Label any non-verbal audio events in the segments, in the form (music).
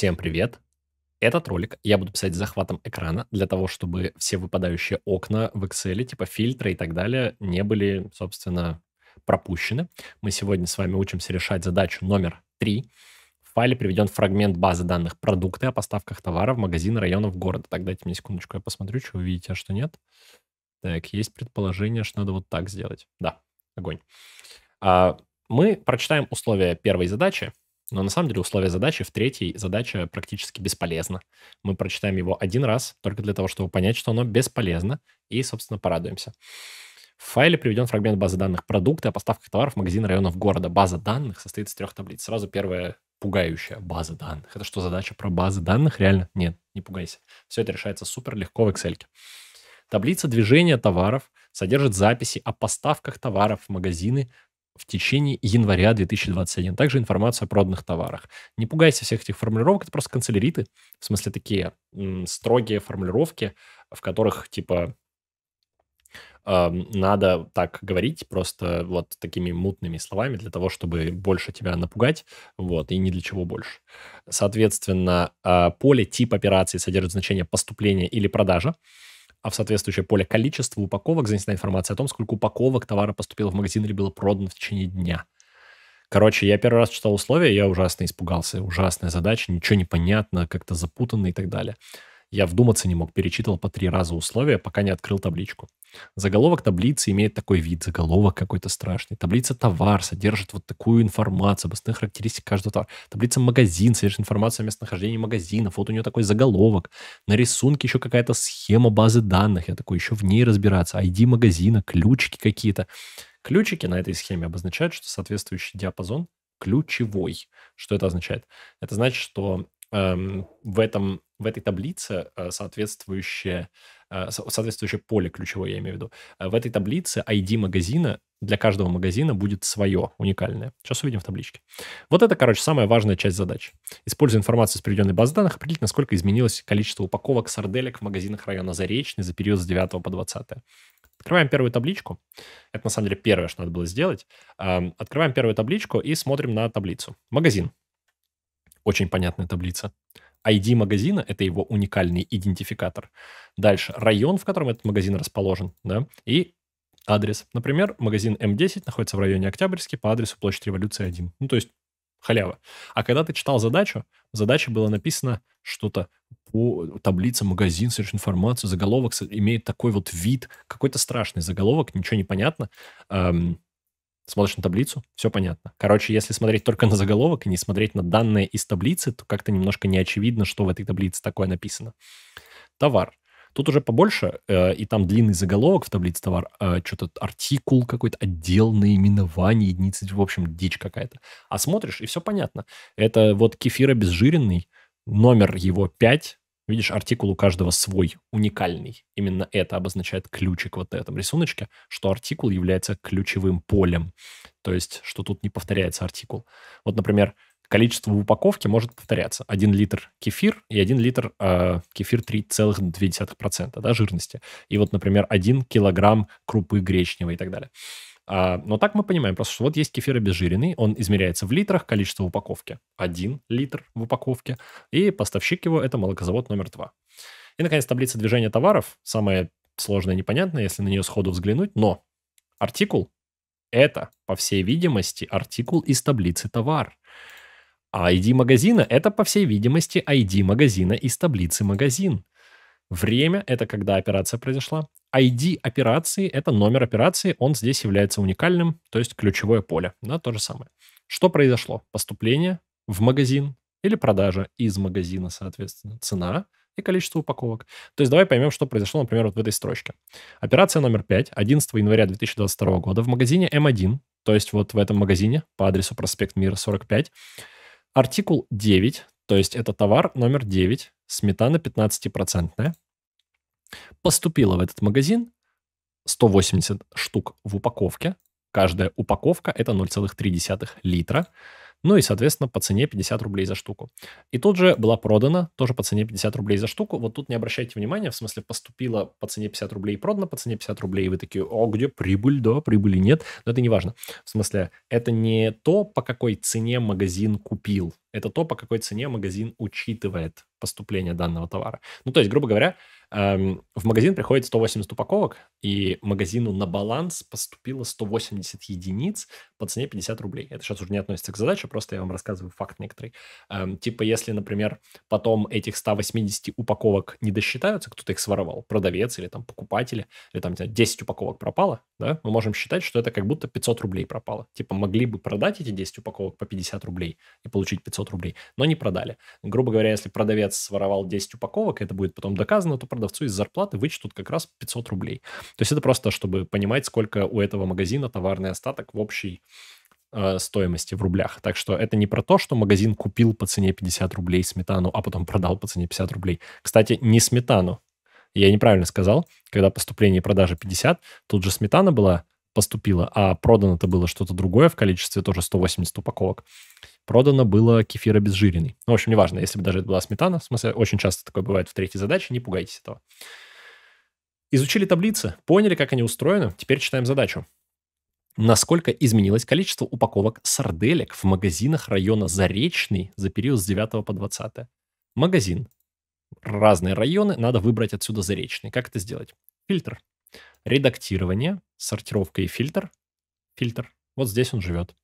Всем привет! Этот ролик я буду писать с захватом экрана для того, чтобы все выпадающие окна в Excel, типа фильтры и так далее, не были, собственно, пропущены. Мы сегодня с вами учимся решать задачу номер 3. В файле приведен фрагмент базы данных продукты о поставках товара в магазины районов города. Так, дайте мне секундочку, я посмотрю, что вы видите, а что нет. Так, есть предположение, что надо вот так сделать. Да, огонь. А, мы прочитаем условия первой задачи, но на самом деле условия задачи в третьей задача практически бесполезна. Мы прочитаем его один раз только для того, чтобы понять, что оно бесполезно, и, собственно, порадуемся. В файле приведен фрагмент базы данных продукты о поставках товаров в магазин районов города. База данных состоит из трех таблиц. Сразу первая пугающая база данных. Это что, задача про базы данных? Реально? Нет, не пугайся. Все это решается супер легко в Excel. Таблица движения товаров содержит записи о поставках товаров в магазины в течение января 2021. Также информация о проданных товарах. Не пугайся всех этих формулировок, это просто канцеляриты, в смысле такие м, строгие формулировки, в которых типа э, надо так говорить просто вот такими мутными словами для того, чтобы больше тебя напугать, вот, и ни для чего больше. Соответственно, э, поле тип операции содержит значение поступления или продажа а в соответствующее поле количество упаковок занесена информация о том, сколько упаковок товара поступило в магазин или было продано в течение дня. Короче, я первый раз читал условия, я ужасно испугался. Ужасная задача, ничего не понятно, как-то запутанно и так далее. Я вдуматься не мог, перечитывал по три раза условия, пока не открыл табличку. Заголовок таблицы имеет такой вид, заголовок какой-то страшный. Таблица товар содержит вот такую информацию об основных характеристиках каждого товара. Таблица магазин содержит информацию о местонахождении магазинов. Вот у нее такой заголовок. На рисунке еще какая-то схема базы данных. Я такой, еще в ней разбираться. ID магазина, ключики какие-то. Ключики на этой схеме обозначают, что соответствующий диапазон ключевой. Что это означает? Это значит, что Эм, в, этом, в этой таблице э, соответствующее, э, соответствующее поле ключевое, я имею в виду. Э, в этой таблице ID магазина для каждого магазина будет свое, уникальное. Сейчас увидим в табличке. Вот это, короче, самая важная часть задач. Используя информацию с приведенной базы данных, определить, насколько изменилось количество упаковок сарделек в магазинах района Заречный за период с 9 по 20. Открываем первую табличку. Это, на самом деле, первое, что надо было сделать. Эм, открываем первую табличку и смотрим на таблицу. Магазин. Очень понятная таблица. ID магазина – это его уникальный идентификатор. Дальше район, в котором этот магазин расположен, да, и адрес. Например, магазин М10 находится в районе Октябрьский по адресу Площадь Революции 1. Ну, то есть халява. А когда ты читал задачу, в задаче было написано что-то по таблице магазин, сверх информацию, заголовок имеет такой вот вид, какой-то страшный заголовок, ничего не понятно. Эм, смотришь на таблицу, все понятно. Короче, если смотреть только на заголовок и не смотреть на данные из таблицы, то как-то немножко не очевидно, что в этой таблице такое написано. Товар. Тут уже побольше, э, и там длинный заголовок в таблице товар, э, что-то артикул какой-то, отдел, наименование, единицы, в общем, дичь какая-то. А смотришь, и все понятно. Это вот кефир обезжиренный, номер его 5, Видишь, артикул у каждого свой, уникальный. Именно это обозначает ключик вот на этом рисуночке, что артикул является ключевым полем. То есть, что тут не повторяется артикул. Вот, например, количество в упаковке может повторяться. 1 литр кефир и 1 литр э, кефир 3,2% да, жирности. И вот, например, 1 килограмм крупы гречневой и так далее. А, но так мы понимаем просто, что вот есть кефир обезжиренный, он измеряется в литрах, количество в упаковке. Один литр в упаковке. И поставщик его – это молокозавод номер два. И, наконец, таблица движения товаров. Самое сложное и непонятное, если на нее сходу взглянуть. Но артикул – это, по всей видимости, артикул из таблицы товар. А ID магазина – это, по всей видимости, ID магазина из таблицы магазин. Время – это когда операция произошла. ID операции — это номер операции, он здесь является уникальным, то есть ключевое поле. Да, то же самое. Что произошло? Поступление в магазин или продажа из магазина, соответственно, цена и количество упаковок. То есть давай поймем, что произошло, например, вот в этой строчке. Операция номер 5, 11 января 2022 года в магазине М1, то есть вот в этом магазине по адресу проспект Мира 45, артикул 9, то есть это товар номер 9, сметана 15%, Поступило в этот магазин 180 штук в упаковке. Каждая упаковка это 0,3 литра. Ну и, соответственно, по цене 50 рублей за штуку. И тут же была продана, тоже по цене 50 рублей за штуку. Вот тут не обращайте внимания, в смысле поступила по цене 50 рублей и продана по цене 50 рублей. И вы такие, о, где прибыль, да, прибыли нет. Но это не важно. В смысле, это не то, по какой цене магазин купил. Это то, по какой цене магазин учитывает поступление данного товара. Ну, то есть, грубо говоря, Эм, в магазин приходит 180 упаковок, и магазину на баланс поступило 180 единиц по цене 50 рублей. Это сейчас уже не относится к задаче, просто я вам рассказываю факт некоторый. Эм, типа, если, например, потом этих 180 упаковок не досчитаются, кто-то их своровал, продавец или там покупатели, или там 10 упаковок пропало, да, мы можем считать, что это как будто 500 рублей пропало. Типа, могли бы продать эти 10 упаковок по 50 рублей и получить 500 рублей, но не продали. Грубо говоря, если продавец своровал 10 упаковок, это будет потом доказано, то продавцу из зарплаты вычтут как раз 500 рублей. То есть это просто, чтобы понимать, сколько у этого магазина товарный остаток в общей Э, стоимости в рублях. Так что это не про то, что магазин купил по цене 50 рублей сметану, а потом продал по цене 50 рублей. Кстати, не сметану. Я неправильно сказал. Когда поступление и продажа 50, тут же сметана была поступила, а продано-то было что-то другое в количестве тоже 180 упаковок. Продано было кефир обезжиренный. Ну, в общем, неважно, если бы даже это была сметана. В смысле, очень часто такое бывает в третьей задаче, не пугайтесь этого. Изучили таблицы, поняли, как они устроены, теперь читаем задачу насколько изменилось количество упаковок сарделек в магазинах района Заречный за период с 9 по 20. Магазин. Разные районы, надо выбрать отсюда Заречный. Как это сделать? Фильтр. Редактирование, сортировка и фильтр. Фильтр. Вот здесь он живет.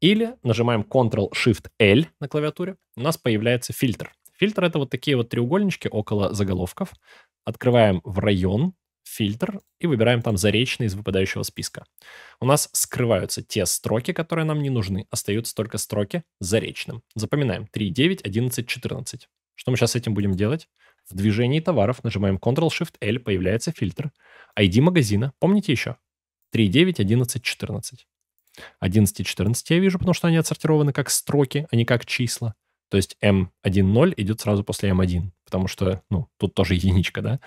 Или нажимаем Ctrl-Shift-L на клавиатуре, у нас появляется фильтр. Фильтр — это вот такие вот треугольнички около заголовков. Открываем в район, фильтр и выбираем там заречный из выпадающего списка. У нас скрываются те строки, которые нам не нужны. Остаются только строки заречным. Запоминаем 3, 9, 11, 14. Что мы сейчас с этим будем делать? В движении товаров нажимаем Ctrl-Shift-L, появляется фильтр. ID магазина, помните еще? 3, 9, 11, 14. 11 и 14 я вижу, потому что они отсортированы как строки, а не как числа. То есть M10 эм идет сразу после M1, эм потому что, ну, тут тоже (laughs) единичка, да?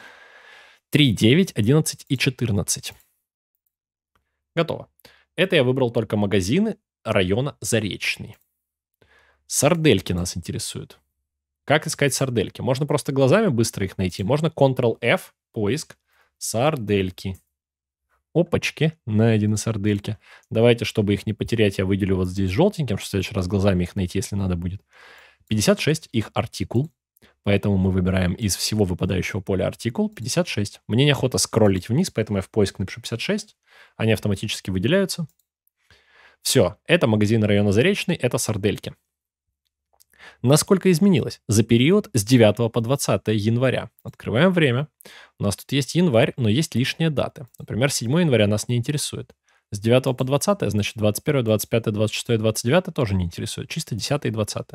3, 9, 11 и 14. Готово. Это я выбрал только магазины района Заречный. Сардельки нас интересуют. Как искать сардельки? Можно просто глазами быстро их найти. Можно Ctrl-F, поиск, сардельки. Опачки, найдены сардельки. Давайте, чтобы их не потерять, я выделю вот здесь желтеньким, чтобы в следующий раз глазами их найти, если надо будет. 56 их артикул. Поэтому мы выбираем из всего выпадающего поля артикул 56. Мне неохота скроллить вниз, поэтому я в поиск напишу 56. Они автоматически выделяются. Все, это магазин района Заречный, это сардельки. Насколько изменилось? За период с 9 по 20 января. Открываем время. У нас тут есть январь, но есть лишние даты. Например, 7 января нас не интересует. С 9 по 20, значит 21, 25, 26, 29 тоже не интересует. Чисто 10 и 20.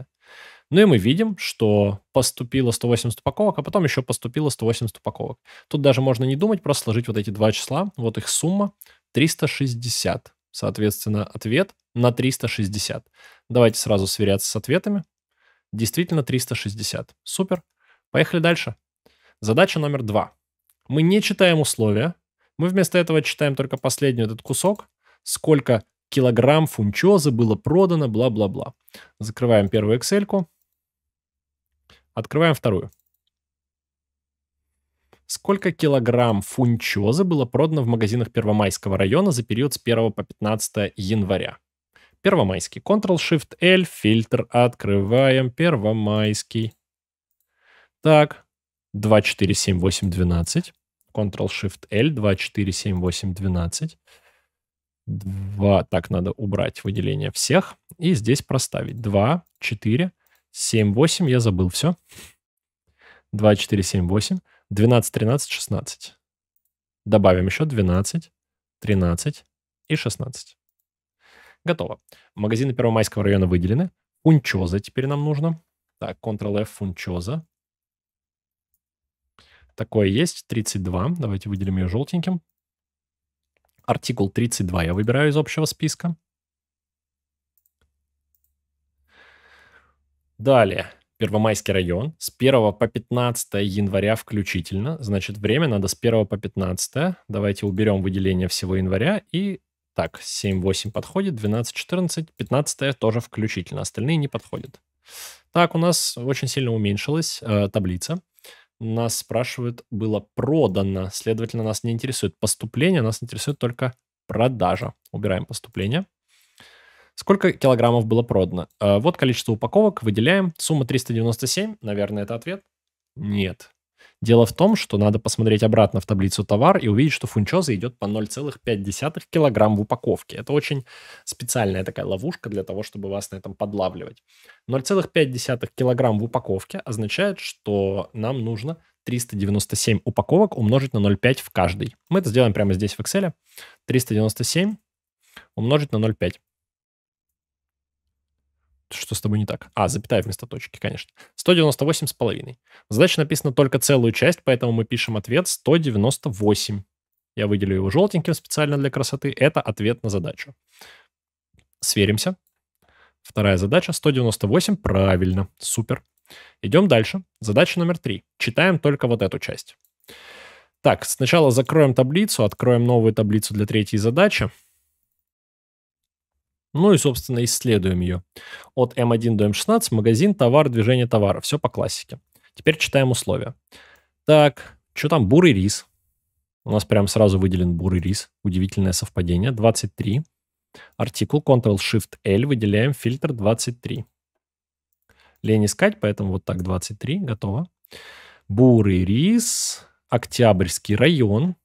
Ну и мы видим, что поступило 180 упаковок, а потом еще поступило 180 упаковок. Тут даже можно не думать, просто сложить вот эти два числа, вот их сумма 360. Соответственно, ответ на 360. Давайте сразу сверяться с ответами. Действительно 360. Супер. Поехали дальше. Задача номер два. Мы не читаем условия. Мы вместо этого читаем только последний этот кусок. Сколько килограмм фунчозы было продано, бла-бла-бла. Закрываем первую Excel. -ку. Открываем вторую. Сколько килограмм фунчозы было продано в магазинах Первомайского района за период с 1 по 15 января? Первомайский. Ctrl-Shift-L, фильтр, открываем. Первомайский. Так, 247812. Ctrl-Shift-L, 247812. 2, так, надо убрать выделение всех. И здесь проставить 2, 4, 7, 8, я забыл все. 2, 4, 7, 8. 12, 13, 16. Добавим еще 12, 13 и 16. Готово. Магазины Первомайского района выделены. Фунчоза теперь нам нужно. Так, Ctrl-F, фунчоза. Такое есть, 32. Давайте выделим ее желтеньким. Артикул 32 я выбираю из общего списка. Далее. Первомайский район с 1 по 15 января включительно. Значит, время надо с 1 по 15. Давайте уберем выделение всего января. И так, 7-8 подходит, 12-14, 15 тоже включительно. Остальные не подходят. Так, у нас очень сильно уменьшилась э, таблица. Нас спрашивают, было продано. Следовательно, нас не интересует поступление, нас интересует только продажа. Убираем поступление. Сколько килограммов было продано? Э, вот количество упаковок, выделяем. Сумма 397, наверное, это ответ? Нет. Дело в том, что надо посмотреть обратно в таблицу товар и увидеть, что фунчоза идет по 0,5 килограмм в упаковке. Это очень специальная такая ловушка для того, чтобы вас на этом подлавливать. 0,5 килограмм в упаковке означает, что нам нужно 397 упаковок умножить на 0,5 в каждой. Мы это сделаем прямо здесь в Excel. 397 умножить на 0,5 что с тобой не так? А, запятая вместо точки, конечно. 198 с половиной. Задача написана только целую часть, поэтому мы пишем ответ 198. Я выделю его желтеньким специально для красоты. Это ответ на задачу. Сверимся. Вторая задача 198. Правильно. Супер. Идем дальше. Задача номер три. Читаем только вот эту часть. Так, сначала закроем таблицу, откроем новую таблицу для третьей задачи. Ну и, собственно, исследуем ее. От М1 до М16 магазин, товар, движение товара. Все по классике. Теперь читаем условия. Так, что там? Бурый рис. У нас прям сразу выделен бурый рис. Удивительное совпадение. 23. Артикул Ctrl-Shift-L. Выделяем фильтр 23. Лень искать, поэтому вот так 23. Готово. Бурый рис. Октябрьский район.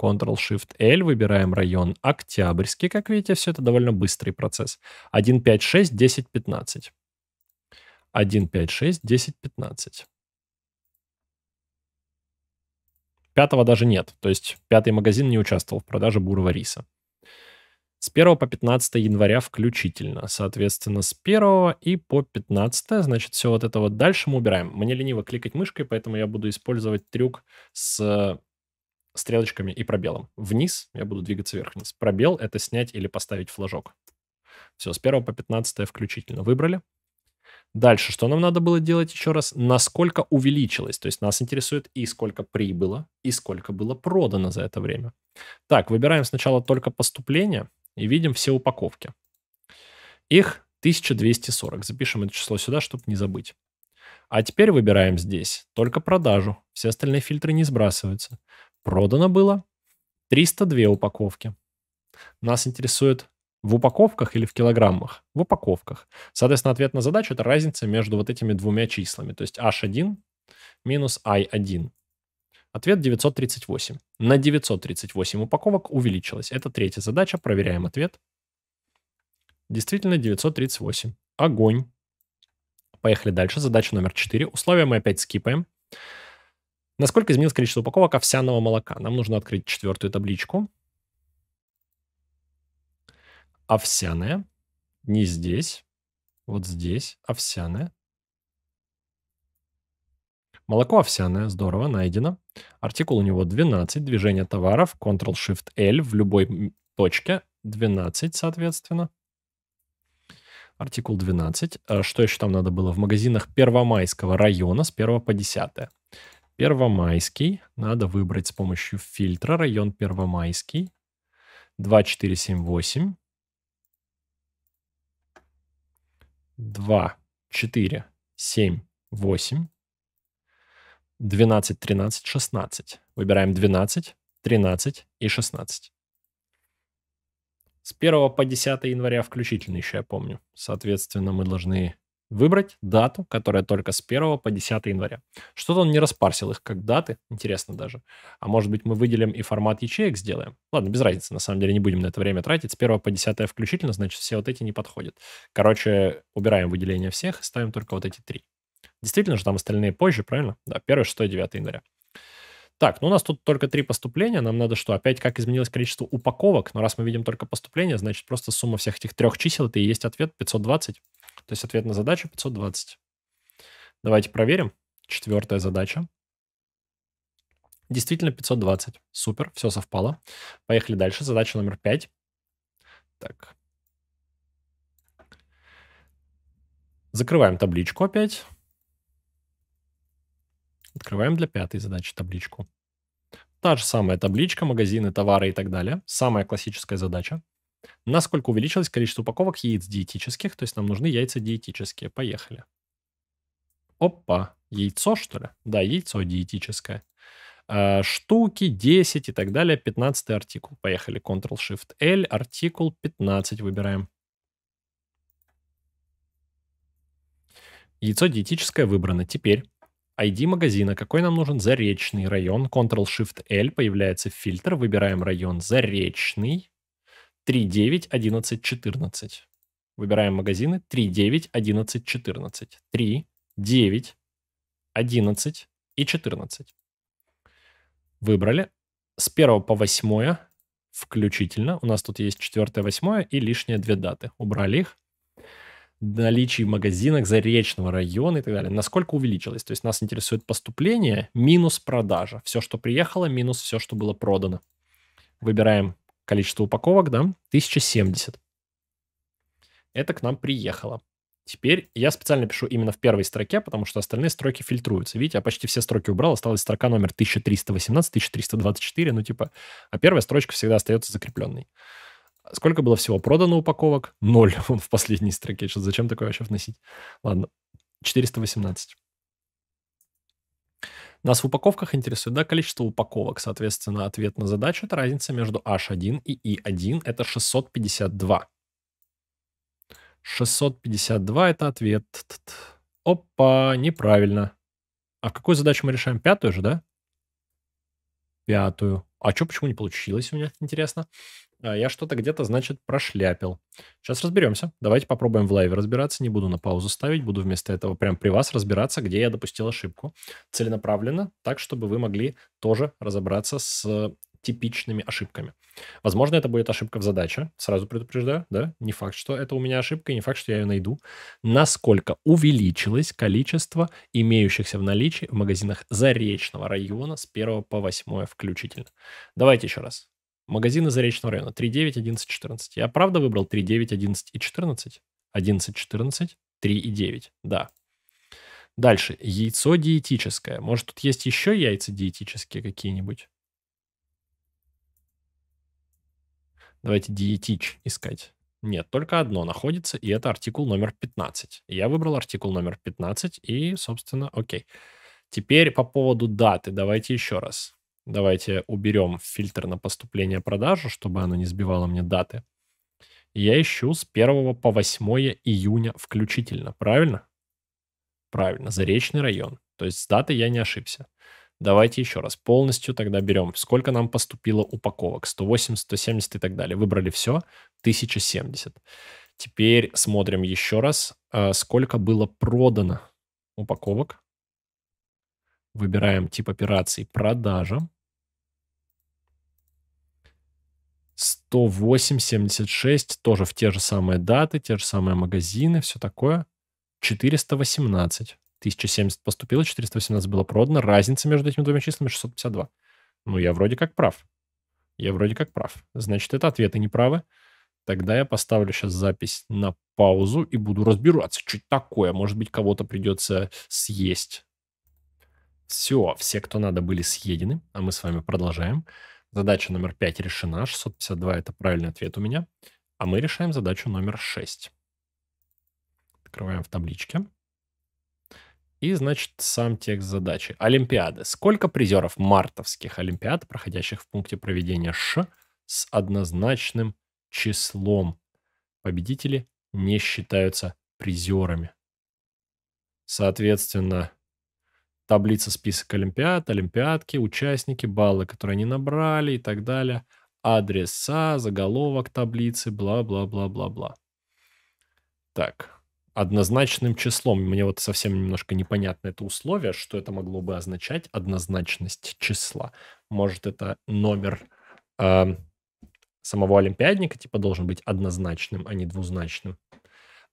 Ctrl-Shift-L, выбираем район Октябрьский. Как видите, все это довольно быстрый процесс. 1, 5, 6, 10, 15. 1, 5, 6, 10, 15. Пятого даже нет, то есть пятый магазин не участвовал в продаже бурого риса. С 1 по 15 января включительно. Соответственно, с 1 и по 15, значит, все вот это вот дальше мы убираем. Мне лениво кликать мышкой, поэтому я буду использовать трюк с стрелочками и пробелом. Вниз я буду двигаться вверх-вниз. Пробел — это снять или поставить флажок. Все, с 1 по 15 включительно выбрали. Дальше, что нам надо было делать еще раз? Насколько увеличилось? То есть нас интересует и сколько прибыло, и сколько было продано за это время. Так, выбираем сначала только поступление и видим все упаковки. Их 1240. Запишем это число сюда, чтобы не забыть. А теперь выбираем здесь только продажу. Все остальные фильтры не сбрасываются. Продано было 302 упаковки. Нас интересует в упаковках или в килограммах? В упаковках. Соответственно, ответ на задачу – это разница между вот этими двумя числами. То есть H1 минус I1. Ответ 938. На 938 упаковок увеличилось. Это третья задача. Проверяем ответ. Действительно, 938. Огонь. Поехали дальше. Задача номер 4. Условия мы опять скипаем. Насколько изменилось количество упаковок овсяного молока? Нам нужно открыть четвертую табличку. Овсяное. Не здесь. Вот здесь овсяное. Молоко овсяное, здорово, найдено. Артикул у него 12, движение товаров, Ctrl-Shift-L в любой точке, 12, соответственно. Артикул 12. Э, что еще там надо было? В магазинах Первомайского района с 1 по 10. Первомайский. Надо выбрать с помощью фильтра район Первомайский. 2478. 2, 4, 7, 8. 12, 13, 16. Выбираем 12, 13 и 16. С 1 по 10 января включительно еще, я помню. Соответственно, мы должны выбрать дату, которая только с 1 по 10 января. Что-то он не распарсил их как даты, интересно даже. А может быть, мы выделим и формат ячеек сделаем? Ладно, без разницы, на самом деле не будем на это время тратить. С 1 по 10 включительно, значит, все вот эти не подходят. Короче, убираем выделение всех и ставим только вот эти три. Действительно же, там остальные позже, правильно? Да, 1, 6, 9 января. Так, ну у нас тут только три поступления, нам надо что? Опять как изменилось количество упаковок? Но ну, раз мы видим только поступление, значит просто сумма всех этих трех чисел, это и есть ответ 520. То есть ответ на задачу 520. Давайте проверим. Четвертая задача. Действительно 520. Супер, все совпало. Поехали дальше. Задача номер 5. Так. Закрываем табличку опять. Открываем для пятой задачи табличку. Та же самая табличка, магазины, товары и так далее. Самая классическая задача. Насколько увеличилось количество упаковок яиц диетических, то есть нам нужны яйца диетические. Поехали. Опа, яйцо, что ли? Да, яйцо диетическое. А, штуки 10 и так далее, 15 артикул. Поехали, Ctrl-Shift-L, артикул 15 выбираем. Яйцо диетическое выбрано. Теперь ID магазина, какой нам нужен заречный район. Ctrl-Shift-L, появляется фильтр, выбираем район заречный. 3, 9, 11, 14. Выбираем магазины 3, 9, 11, 14. 3, 9, 11 и 14. Выбрали. С 1 по 8 включительно. У нас тут есть 4, 8 и лишние две даты. Убрали их наличии магазинок заречного района и так далее, насколько увеличилось. То есть нас интересует поступление минус продажа. Все, что приехало, минус все, что было продано. Выбираем количество упаковок, да, 1070. Это к нам приехало. Теперь я специально пишу именно в первой строке, потому что остальные строки фильтруются. Видите, я почти все строки убрал, осталась строка номер 1318, 1324, ну типа, а первая строчка всегда остается закрепленной. Сколько было всего продано упаковок? Ноль. Он (laughs) в последней строке. Что, зачем такое вообще вносить? Ладно. 418. Нас в упаковках интересует да, количество упаковок. Соответственно, ответ на задачу – это разница между H1 и I1. E это 652. 652 – это ответ. Опа, неправильно. А какую задачу мы решаем? Пятую же, да? Пятую. А что, почему не получилось у меня? Интересно. А, я что-то где-то, значит, прошляпил. Сейчас разберемся. Давайте попробуем в лайве разбираться. Не буду на паузу ставить. Буду вместо этого прям при вас разбираться, где я допустил ошибку. Целенаправленно, так, чтобы вы могли тоже разобраться с типичными ошибками. Возможно, это будет ошибка в задаче, сразу предупреждаю, да, не факт, что это у меня ошибка, и не факт, что я ее найду. Насколько увеличилось количество имеющихся в наличии в магазинах Заречного района с 1 по 8 включительно. Давайте еще раз. Магазины Заречного района 3.9, 11, 14. Я правда выбрал 3.9, 11 и 14? 11, 14, 3 и 9. Да. Дальше. Яйцо диетическое. Может, тут есть еще яйца диетические какие-нибудь? Давайте диетич искать. Нет, только одно находится, и это артикул номер 15. Я выбрал артикул номер 15, и, собственно, окей. Теперь по поводу даты. Давайте еще раз давайте уберем фильтр на поступление продажу, чтобы оно не сбивало мне даты. Я ищу с 1 по 8 июня включительно, правильно? Правильно, Заречный район. То есть с даты я не ошибся. Давайте еще раз. Полностью тогда берем, сколько нам поступило упаковок. 108, 170 и так далее. Выбрали все. 1070. Теперь смотрим еще раз, а, сколько было продано упаковок. Выбираем тип операций продажа. 108,76, тоже в те же самые даты, те же самые магазины, все такое. 418. 1070 поступило, 418 было продано. Разница между этими двумя числами 652. Ну, я вроде как прав. Я вроде как прав. Значит, это ответы неправы. Тогда я поставлю сейчас запись на паузу и буду разбираться, что это такое. Может быть, кого-то придется съесть. Все, все, кто надо, были съедены, а мы с вами продолжаем. Задача номер 5 решена, 652 — это правильный ответ у меня. А мы решаем задачу номер 6. Открываем в табличке. И, значит, сам текст задачи. Олимпиады. Сколько призеров мартовских олимпиад, проходящих в пункте проведения Ш, с однозначным числом? Победители не считаются призерами. Соответственно, таблица список олимпиад, олимпиадки, участники, баллы, которые они набрали и так далее, адреса, заголовок таблицы, бла-бла-бла-бла-бла. Так, однозначным числом. Мне вот совсем немножко непонятно это условие, что это могло бы означать, однозначность числа. Может, это номер э, самого олимпиадника, типа, должен быть однозначным, а не двузначным.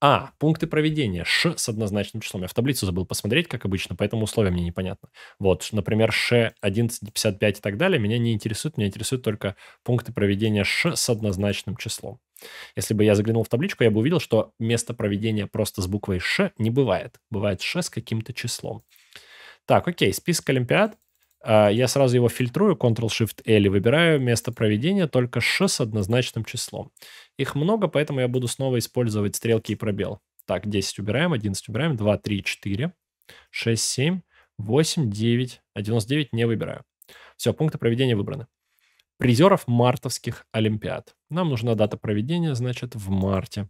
А. Пункты проведения. Ш с однозначным числом. Я в таблицу забыл посмотреть, как обычно, поэтому условия мне непонятно. Вот, например, Ш 1155 и так далее меня не интересует. Меня интересуют только пункты проведения Ш с однозначным числом. Если бы я заглянул в табличку, я бы увидел, что место проведения просто с буквой Ш не бывает. Бывает Ш с каким-то числом. Так, окей, список олимпиад – а, я сразу его фильтрую, Ctrl-Shift-L, и выбираю место проведения только Ш с однозначным числом. Их много, поэтому я буду снова использовать стрелки и пробел. Так, 10 убираем, 11 убираем, 2, 3, 4, 6, 7, 8, 9, а 99 не выбираю. Все, пункты проведения выбраны. Призеров мартовских Олимпиад. Нам нужна дата проведения, значит, в марте.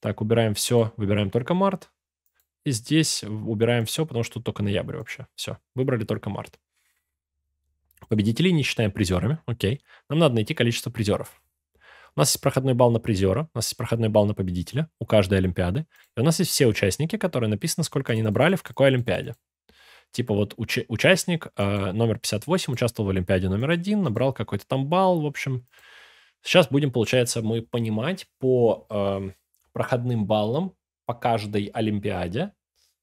Так, убираем все, выбираем только март. И здесь убираем все, потому что тут только ноябрь вообще. Все, выбрали только март. Победителей не считаем призерами, окей. Нам надо найти количество призеров. У нас есть проходной балл на призера, у нас есть проходной балл на победителя у каждой Олимпиады. И у нас есть все участники, которые написано, сколько они набрали в какой Олимпиаде. Типа вот уч- участник э, номер 58 участвовал в Олимпиаде номер один, набрал какой-то там балл, в общем. Сейчас будем, получается, мы понимать по э, проходным баллам по каждой Олимпиаде,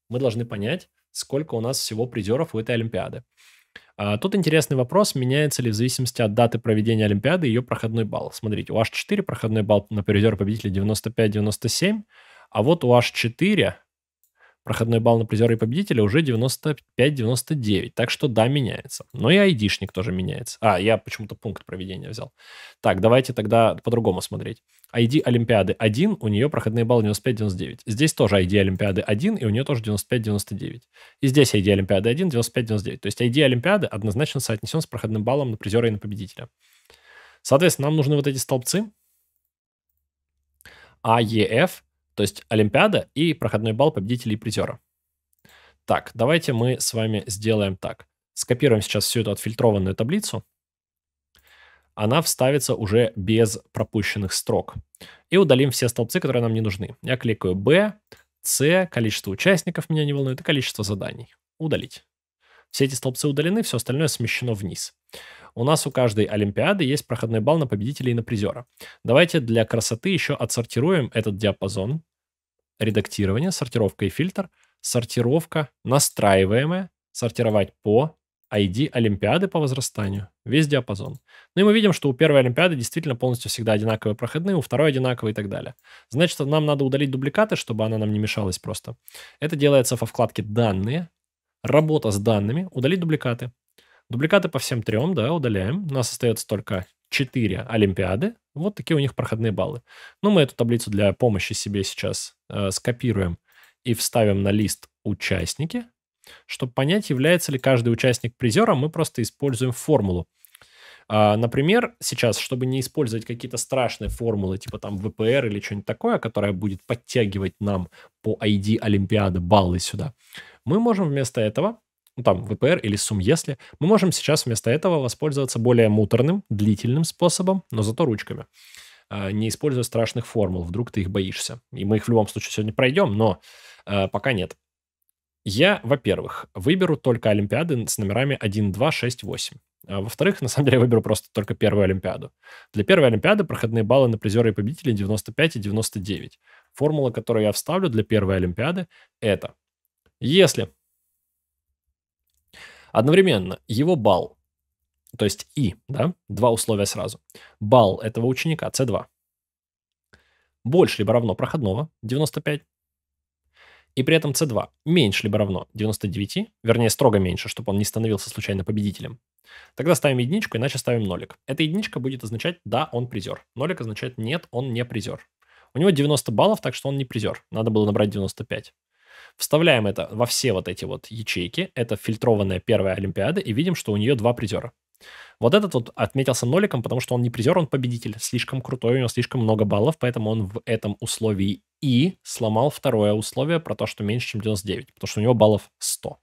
мы должны понять, сколько у нас всего призеров у этой Олимпиады. А, тут интересный вопрос, меняется ли в зависимости от даты проведения Олимпиады ее проходной балл. Смотрите, у H4 проходной балл на призера победителя 95-97, а вот у H4 проходной балл на призера и победителя уже 95-99. Так что да, меняется. Но и айдишник тоже меняется. А, я почему-то пункт проведения взял. Так, давайте тогда по-другому смотреть. ID Олимпиады 1, у нее проходные баллы 95-99. Здесь тоже ID Олимпиады 1, и у нее тоже 95-99. И здесь ID Олимпиады 1, 95-99. То есть ID Олимпиады однозначно соотнесен с проходным баллом на призера и на победителя. Соответственно, нам нужны вот эти столбцы. А, Е, Ф то есть Олимпиада и проходной балл победителей и призера. Так, давайте мы с вами сделаем так. Скопируем сейчас всю эту отфильтрованную таблицу. Она вставится уже без пропущенных строк. И удалим все столбцы, которые нам не нужны. Я кликаю B, C, количество участников меня не волнует, и количество заданий. Удалить. Все эти столбцы удалены, все остальное смещено вниз. У нас у каждой Олимпиады есть проходной балл на победителей и на призера. Давайте для красоты еще отсортируем этот диапазон редактирование, сортировка и фильтр, сортировка настраиваемая, сортировать по ID Олимпиады по возрастанию. Весь диапазон. Ну и мы видим, что у первой Олимпиады действительно полностью всегда одинаковые проходные, у второй одинаковые и так далее. Значит, нам надо удалить дубликаты, чтобы она нам не мешалась просто. Это делается во вкладке «Данные», «Работа с данными», «Удалить дубликаты». Дубликаты по всем трем, да, удаляем. У нас остается только 4 Олимпиады, вот такие у них проходные баллы. Но ну, мы эту таблицу для помощи себе сейчас э, скопируем и вставим на лист участники. Чтобы понять, является ли каждый участник призером, мы просто используем формулу. А, например, сейчас, чтобы не использовать какие-то страшные формулы, типа там ВПР или что-нибудь такое, которое будет подтягивать нам по ID Олимпиады баллы сюда, мы можем вместо этого ну, там, VPR или сум если, мы можем сейчас вместо этого воспользоваться более муторным, длительным способом, но зато ручками а, не используя страшных формул, вдруг ты их боишься. И мы их в любом случае сегодня пройдем, но э, пока нет. Я, во-первых, выберу только Олимпиады с номерами 1, 2, 6, 8. А во-вторых, на самом деле, я выберу просто только первую Олимпиаду. Для первой Олимпиады проходные баллы на призеры и победителей 95 и 99. Формула, которую я вставлю для первой Олимпиады, это если Одновременно его балл, то есть И, да, два условия сразу. Балл этого ученика С2 больше либо равно проходного 95, и при этом С2 меньше либо равно 99, вернее, строго меньше, чтобы он не становился случайно победителем. Тогда ставим единичку, иначе ставим нолик. Эта единичка будет означать «да, он призер». Нолик означает «нет, он не призер». У него 90 баллов, так что он не призер. Надо было набрать 95. Вставляем это во все вот эти вот ячейки. Это фильтрованная первая Олимпиада, и видим, что у нее два призера. Вот этот вот отметился ноликом, потому что он не призер, он победитель. Слишком крутой, у него слишком много баллов, поэтому он в этом условии и сломал второе условие про то, что меньше, чем 99, потому что у него баллов 100.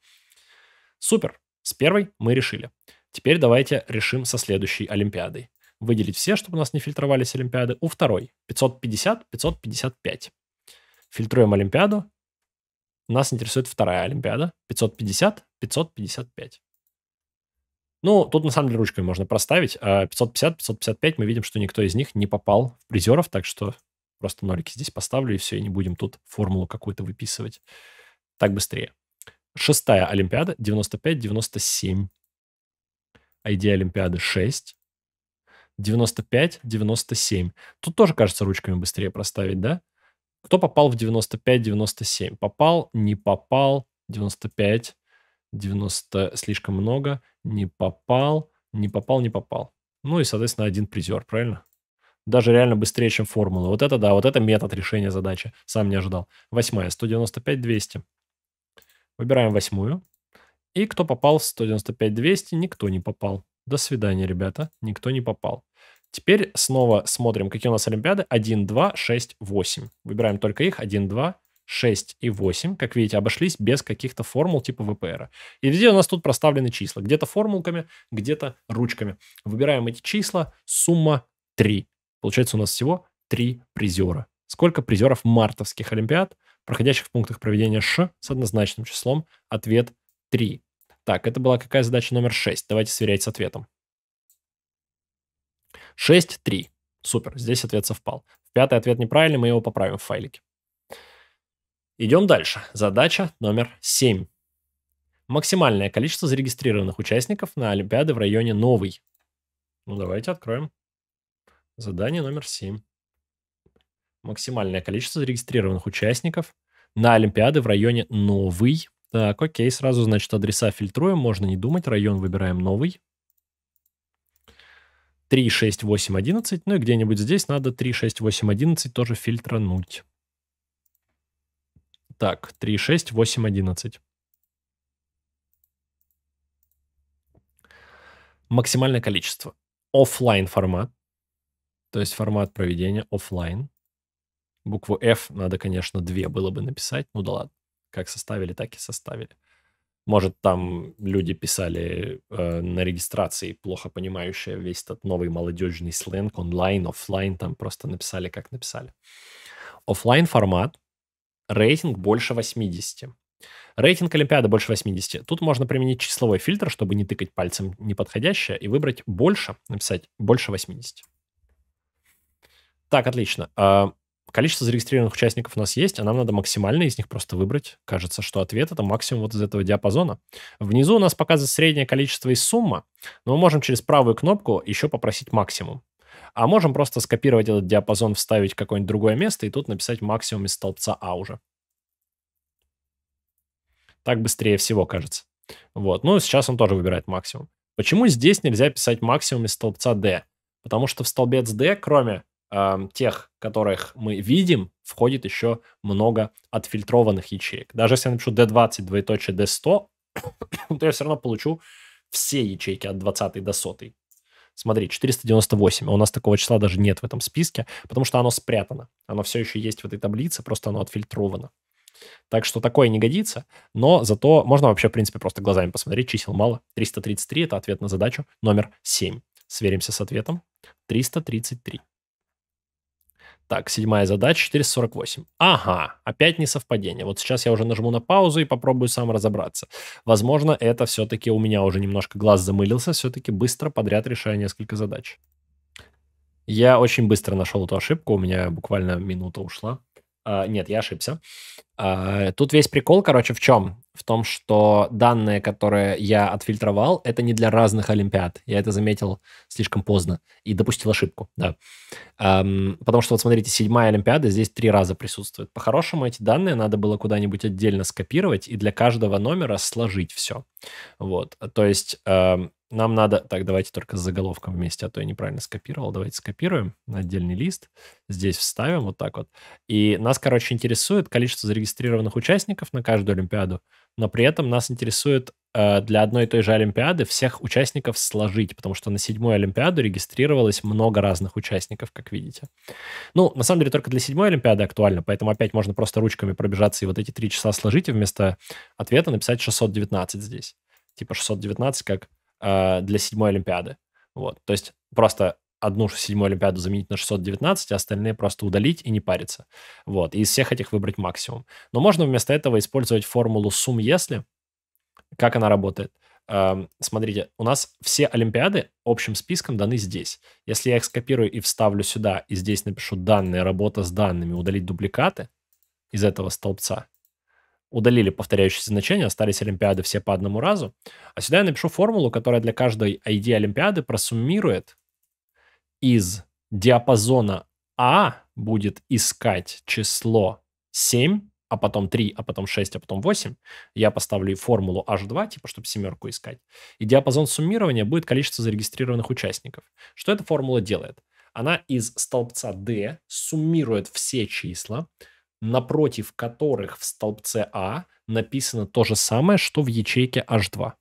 Супер, с первой мы решили. Теперь давайте решим со следующей Олимпиадой. Выделить все, чтобы у нас не фильтровались Олимпиады. У второй 550, 555. Фильтруем Олимпиаду, нас интересует вторая Олимпиада. 550, 555. Ну, тут на самом деле ручкой можно проставить. 550, а 555 мы видим, что никто из них не попал в призеров, так что просто нолики здесь поставлю, и все, и не будем тут формулу какую-то выписывать. Так быстрее. Шестая Олимпиада, 95-97. Идея Олимпиады 6. 95-97. Тут тоже, кажется, ручками быстрее проставить, да? Кто попал в 95-97? Попал, не попал, 95, 90 слишком много, не попал, не попал, не попал. Ну и, соответственно, один призер, правильно? Даже реально быстрее, чем формула. Вот это да, вот это метод решения задачи. Сам не ожидал. Восьмая, 195-200. Выбираем восьмую. И кто попал в 195-200? Никто не попал. До свидания, ребята. Никто не попал. Теперь снова смотрим, какие у нас олимпиады. 1, 2, 6, 8. Выбираем только их. 1, 2, 6 и 8, как видите, обошлись без каких-то формул типа ВПР. И везде у нас тут проставлены числа. Где-то формулками, где-то ручками. Выбираем эти числа. Сумма 3. Получается у нас всего 3 призера. Сколько призеров мартовских олимпиад, проходящих в пунктах проведения Ш с однозначным числом? Ответ 3. Так, это была какая задача номер 6? Давайте сверять с ответом. 6-3. Супер, здесь ответ совпал. Пятый ответ неправильный, мы его поправим в файлике. Идем дальше. Задача номер 7. Максимальное количество зарегистрированных участников на Олимпиады в районе Новый. Ну, давайте откроем. Задание номер 7. Максимальное количество зарегистрированных участников на Олимпиады в районе Новый. Так, окей, сразу, значит, адреса фильтруем, можно не думать, район выбираем новый. 3, 6, 8, 11. Ну и где-нибудь здесь надо 3, 6, 8, 11 тоже фильтрануть. Так, 3, 6, 8, 11. Максимальное количество. Оффлайн формат. То есть формат проведения офлайн. Букву F надо, конечно, две было бы написать. Ну да ладно. Как составили, так и составили. Может, там люди писали э, на регистрации, плохо понимающие весь этот новый молодежный сленг, онлайн, офлайн, там просто написали, как написали. Офлайн формат, рейтинг больше 80. Рейтинг Олимпиады больше 80. Тут можно применить числовой фильтр, чтобы не тыкать пальцем неподходящее, и выбрать больше, написать больше 80. Так, отлично. А, Количество зарегистрированных участников у нас есть, а нам надо максимально из них просто выбрать. Кажется, что ответ — это максимум вот из этого диапазона. Внизу у нас показывает среднее количество и сумма, но мы можем через правую кнопку еще попросить максимум. А можем просто скопировать этот диапазон, вставить в какое-нибудь другое место и тут написать максимум из столбца А уже. Так быстрее всего, кажется. Вот. Ну, сейчас он тоже выбирает максимум. Почему здесь нельзя писать максимум из столбца D? Потому что в столбец D, кроме тех, которых мы видим, входит еще много отфильтрованных ячеек. Даже если я напишу D20, двоеточие D100, (coughs) то я все равно получу все ячейки от 20 до 100. Смотри, 498, а у нас такого числа даже нет в этом списке, потому что оно спрятано. Оно все еще есть в этой таблице, просто оно отфильтровано. Так что такое не годится, но зато можно вообще, в принципе, просто глазами посмотреть, чисел мало. 333 — это ответ на задачу номер 7. Сверимся с ответом. 333. Так, седьмая задача, 448. Ага, опять не совпадение. Вот сейчас я уже нажму на паузу и попробую сам разобраться. Возможно, это все-таки у меня уже немножко глаз замылился, все-таки быстро подряд решая несколько задач. Я очень быстро нашел эту ошибку, у меня буквально минута ушла. А, нет, я ошибся. А, тут весь прикол, короче, в чем? В том, что данные, которые я отфильтровал, это не для разных Олимпиад. Я это заметил слишком поздно и допустил ошибку, да. Эм, потому что, вот смотрите, седьмая Олимпиада здесь три раза присутствует. По-хорошему, эти данные надо было куда-нибудь отдельно скопировать и для каждого номера сложить все. Вот, то есть эм, нам надо... Так, давайте только с заголовком вместе, а то я неправильно скопировал. Давайте скопируем на отдельный лист. Здесь вставим вот так вот. И нас, короче, интересует количество зарегистрированных зарегистрированных участников на каждую Олимпиаду, но при этом нас интересует э, для одной и той же Олимпиады всех участников сложить, потому что на седьмую Олимпиаду регистрировалось много разных участников, как видите. Ну, на самом деле, только для седьмой Олимпиады актуально, поэтому опять можно просто ручками пробежаться и вот эти три часа сложить, и вместо ответа написать 619 здесь. Типа 619 как э, для седьмой Олимпиады. Вот, то есть просто одну седьмую Олимпиаду заменить на 619, а остальные просто удалить и не париться. Вот. И из всех этих выбрать максимум. Но можно вместо этого использовать формулу сум если. Как она работает? Эм, смотрите, у нас все Олимпиады общим списком даны здесь. Если я их скопирую и вставлю сюда, и здесь напишу данные, работа с данными, удалить дубликаты из этого столбца, удалили повторяющиеся значения, остались Олимпиады все по одному разу. А сюда я напишу формулу, которая для каждой ID Олимпиады просуммирует из диапазона А будет искать число 7, а потом 3, а потом 6, а потом 8, я поставлю формулу H2, типа, чтобы семерку искать. И диапазон суммирования будет количество зарегистрированных участников. Что эта формула делает? Она из столбца D суммирует все числа, напротив которых в столбце А написано то же самое, что в ячейке H2.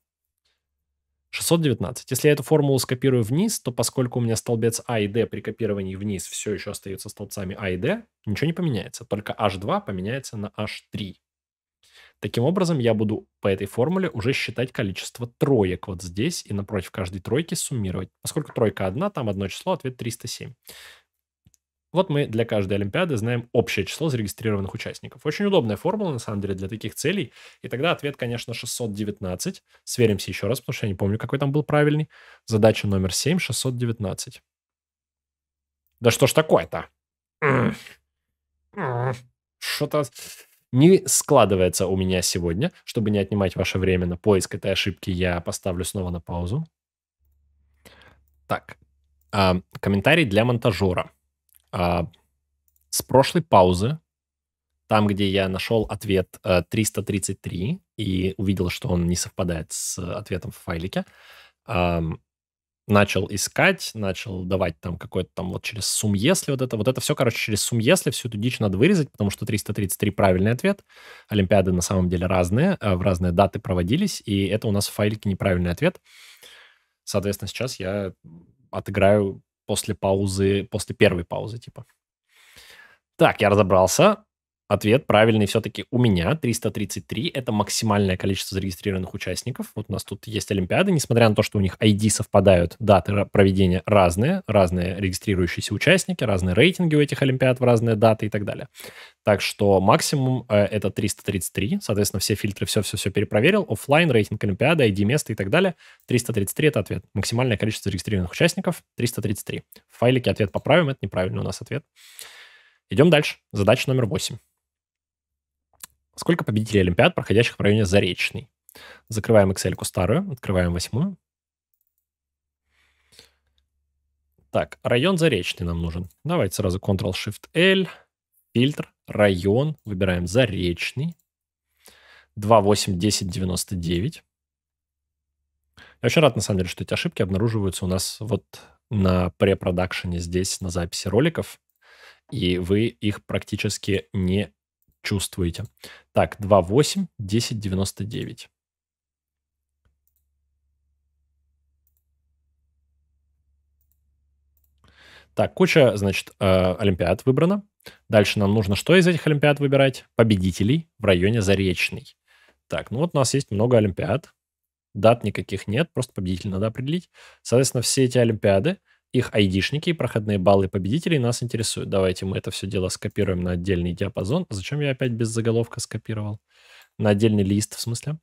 619. Если я эту формулу скопирую вниз, то поскольку у меня столбец А и D при копировании вниз все еще остаются столбцами А и D, ничего не поменяется, только H2 поменяется на H3. Таким образом, я буду по этой формуле уже считать количество троек вот здесь и напротив каждой тройки суммировать. Поскольку тройка одна, там одно число, ответ 307. Вот мы для каждой Олимпиады знаем общее число зарегистрированных участников. Очень удобная формула, на самом деле, для таких целей. И тогда ответ, конечно, 619. Сверимся еще раз, потому что я не помню, какой там был правильный. Задача номер 7, 619. Да что ж такое-то? Что-то не складывается у меня сегодня. Чтобы не отнимать ваше время на поиск этой ошибки, я поставлю снова на паузу. Так, комментарий для монтажера. А, с прошлой паузы, там, где я нашел ответ 333 э, и увидел, что он не совпадает с э, ответом в файлике, а, начал искать, начал давать там какой-то там вот через сум если вот это, вот это все, короче, через сум если всю эту дичь надо вырезать, потому что 333 правильный ответ. Олимпиады на самом деле разные, э, в разные даты проводились, и это у нас в файлике неправильный ответ. Соответственно, сейчас я отыграю после паузы, после первой паузы, типа. Так, я разобрался. Ответ правильный все-таки у меня. 333 — это максимальное количество зарегистрированных участников. Вот у нас тут есть Олимпиады, несмотря на то, что у них ID совпадают, даты проведения разные, разные регистрирующиеся участники, разные рейтинги у этих Олимпиад в разные даты и так далее. Так что максимум э, это 333. Соответственно, все фильтры, все-все-все перепроверил. Оффлайн, рейтинг Олимпиады, ID места и так далее. 333 — это ответ. Максимальное количество зарегистрированных участников — 333. В файлике ответ поправим, это неправильный у нас ответ. Идем дальше. Задача номер 8. Сколько победителей Олимпиад, проходящих в районе Заречный? Закрываем Excel старую, открываем восьмую. Так, район Заречный нам нужен. Давайте сразу Ctrl-Shift-L, фильтр, район, выбираем Заречный. 2, 8, 10, 99. Я очень рад, на самом деле, что эти ошибки обнаруживаются у нас вот на препродакшене здесь, на записи роликов, и вы их практически не чувствуете. Так, 2, 8, 10, 99. Так, куча, значит, э, олимпиад выбрана. Дальше нам нужно что из этих олимпиад выбирать? Победителей в районе Заречный. Так, ну вот у нас есть много олимпиад. Дат никаких нет, просто победитель надо определить. Соответственно, все эти олимпиады их айдишники и проходные баллы победителей нас интересуют. Давайте мы это все дело скопируем на отдельный диапазон. Зачем я опять без заголовка скопировал? На отдельный лист, в смысле.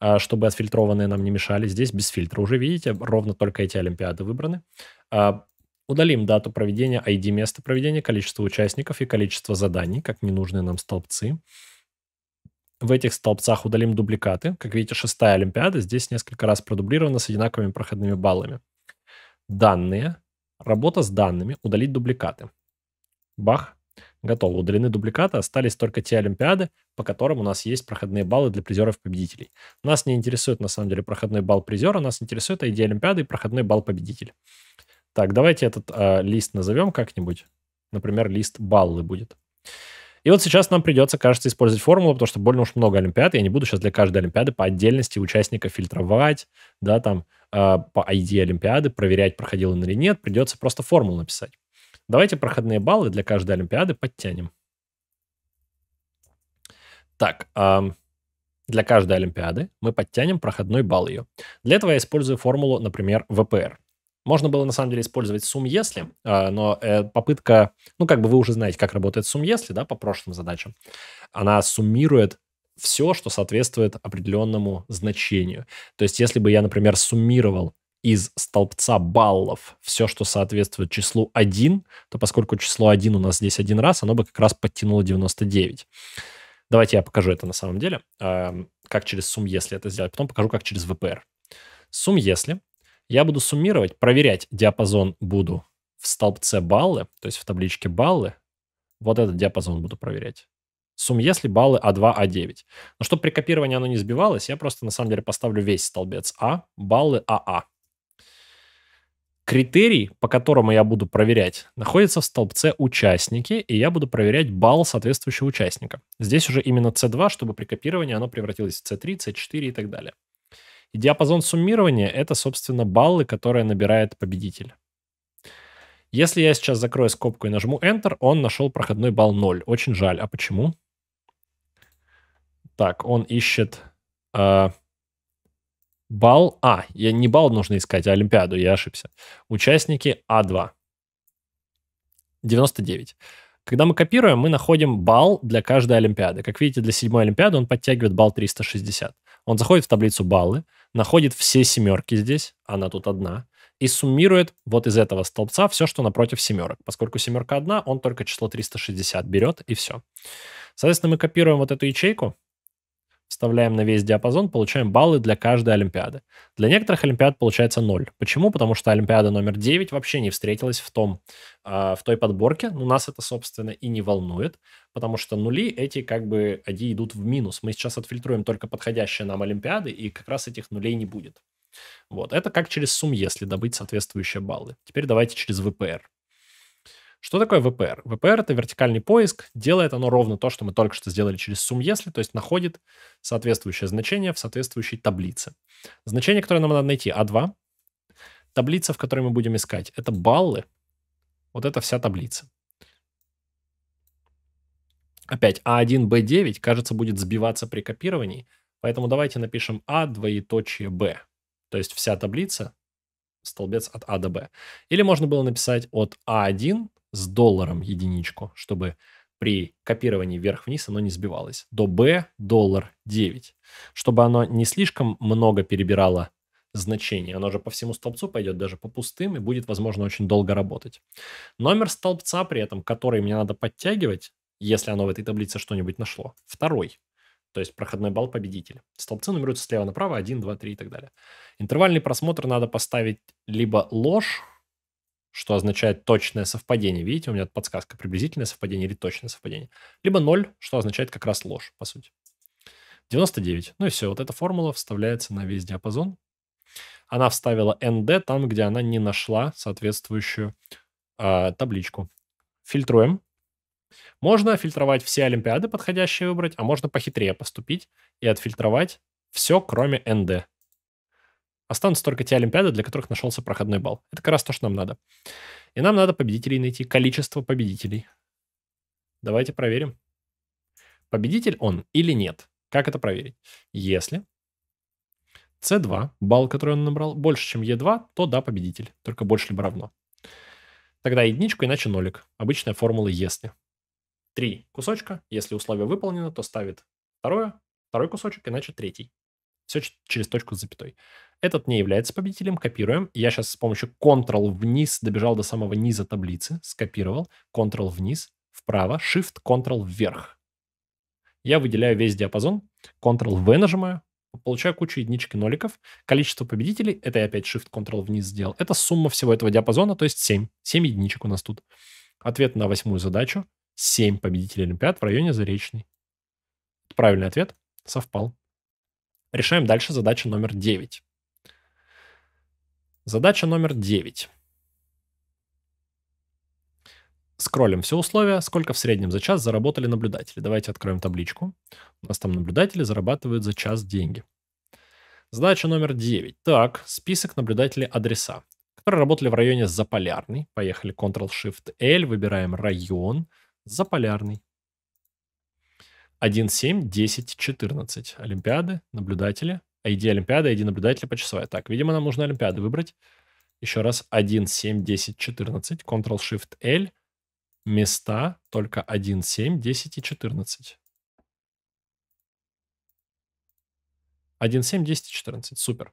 А, чтобы отфильтрованные нам не мешали. Здесь без фильтра уже, видите, ровно только эти олимпиады выбраны. А, удалим дату проведения, ID место проведения, количество участников и количество заданий, как ненужные нам столбцы. В этих столбцах удалим дубликаты. Как видите, шестая Олимпиада здесь несколько раз продублирована с одинаковыми проходными баллами. Данные. Работа с данными. Удалить дубликаты. Бах. Готово. Удалены дубликаты. Остались только те олимпиады, по которым у нас есть проходные баллы для призеров-победителей. Нас не интересует, на самом деле, проходной балл призера. Нас интересует ID олимпиады и проходной балл победителя. Так, давайте этот э, лист назовем как-нибудь. Например, лист баллы будет. И вот сейчас нам придется, кажется, использовать формулу, потому что больно уж много Олимпиад, я не буду сейчас для каждой Олимпиады по отдельности участника фильтровать, да, там, э, по ID Олимпиады, проверять, проходил он или нет, придется просто формулу написать. Давайте проходные баллы для каждой Олимпиады подтянем. Так, э, для каждой Олимпиады мы подтянем проходной балл ее. Для этого я использую формулу, например, ВПР. Можно было, на самом деле, использовать сум если, а, но э, попытка... Ну, как бы вы уже знаете, как работает сум если, да, по прошлым задачам. Она суммирует все, что соответствует определенному значению. То есть, если бы я, например, суммировал из столбца баллов все, что соответствует числу 1, то поскольку число 1 у нас здесь один раз, оно бы как раз подтянуло 99. Давайте я покажу это на самом деле, как через сум если это сделать, потом покажу, как через VPR. Сум если я буду суммировать, проверять диапазон буду в столбце баллы, то есть в табличке баллы. Вот этот диапазон буду проверять. Сумм, если баллы А2, А9. Но чтобы при копировании оно не сбивалось, я просто на самом деле поставлю весь столбец А, баллы АА. А. Критерий, по которому я буду проверять, находится в столбце «Участники», и я буду проверять балл соответствующего участника. Здесь уже именно с 2 чтобы при копировании оно превратилось в с 3 с 4 и так далее диапазон суммирования — это, собственно, баллы, которые набирает победитель. Если я сейчас закрою скобку и нажму Enter, он нашел проходной балл 0. Очень жаль. А почему? Так, он ищет э, балл... А, я, не балл нужно искать, а Олимпиаду. Я ошибся. Участники А2. 99. Когда мы копируем, мы находим балл для каждой Олимпиады. Как видите, для седьмой Олимпиады он подтягивает балл 360. Он заходит в таблицу баллы, находит все семерки здесь, она тут одна, и суммирует вот из этого столбца все, что напротив семерок. Поскольку семерка одна, он только число 360 берет, и все. Соответственно, мы копируем вот эту ячейку, вставляем на весь диапазон, получаем баллы для каждой Олимпиады. Для некоторых Олимпиад получается 0. Почему? Потому что Олимпиада номер 9 вообще не встретилась в, том, а, в той подборке. Но ну, нас это, собственно, и не волнует, потому что нули эти как бы они идут в минус. Мы сейчас отфильтруем только подходящие нам Олимпиады, и как раз этих нулей не будет. Вот, это как через сум, если добыть соответствующие баллы. Теперь давайте через ВПР. Что такое ВПР? ВПР — это вертикальный поиск. Делает оно ровно то, что мы только что сделали через сум если, то есть находит соответствующее значение в соответствующей таблице. Значение, которое нам надо найти, А2. Таблица, в которой мы будем искать, это баллы. Вот это вся таблица. Опять А1, Б9, кажется, будет сбиваться при копировании, поэтому давайте напишем А, двоеточие, Б. То есть вся таблица, столбец от А до Б. Или можно было написать от А1 с долларом единичку, чтобы при копировании вверх-вниз оно не сбивалось. До B доллар 9. Чтобы оно не слишком много перебирало значение. Оно же по всему столбцу пойдет, даже по пустым, и будет, возможно, очень долго работать. Номер столбца при этом, который мне надо подтягивать, если оно в этой таблице что-нибудь нашло. Второй. То есть проходной балл победителя. Столбцы нумеруются слева направо, 1, 2, 3 и так далее. Интервальный просмотр надо поставить либо ложь, что означает точное совпадение. Видите, у меня подсказка приблизительное совпадение или точное совпадение. Либо 0, что означает как раз ложь, по сути. 99. Ну и все, вот эта формула вставляется на весь диапазон. Она вставила ND там, где она не нашла соответствующую э, табличку. Фильтруем. Можно фильтровать все олимпиады подходящие выбрать, а можно похитрее поступить и отфильтровать все, кроме ND. Останутся только те Олимпиады, для которых нашелся проходной балл. Это как раз то, что нам надо. И нам надо победителей найти, количество победителей. Давайте проверим. Победитель он или нет? Как это проверить? Если C2, балл, который он набрал, больше, чем E2, то да, победитель. Только больше либо равно. Тогда единичку, иначе нолик. Обычная формула «если». Три кусочка. Если условие выполнено, то ставит второе, второй кусочек, иначе третий. Все через точку с запятой. Этот не является победителем, копируем. Я сейчас с помощью Ctrl вниз добежал до самого низа таблицы, скопировал, Ctrl вниз, вправо, Shift, Ctrl вверх. Я выделяю весь диапазон, Ctrl-V нажимаю, получаю кучу единичек и ноликов. Количество победителей, это я опять Shift, Ctrl вниз сделал, это сумма всего этого диапазона, то есть 7. 7 единичек у нас тут. Ответ на восьмую задачу. 7 победителей Олимпиад в районе Заречный. Правильный ответ совпал. Решаем дальше задачу номер 9. Задача номер 9. Скроллим все условия, сколько в среднем за час заработали наблюдатели. Давайте откроем табличку. У нас там наблюдатели зарабатывают за час деньги. Задача номер 9. Так, список наблюдателей адреса, которые работали в районе Заполярный. Поехали, Ctrl-Shift-L, выбираем район Заполярный. 1, 7, 10, 14. Олимпиады, наблюдатели. ID а Олимпиады, ID наблюдатели почасовая. Так, видимо, нам нужно Олимпиады выбрать. Еще раз 1, 7, 10, 14. Ctrl-Shift-L. Места только 1, 7, 10 и 14. 1, 7, 10 и 14. Супер.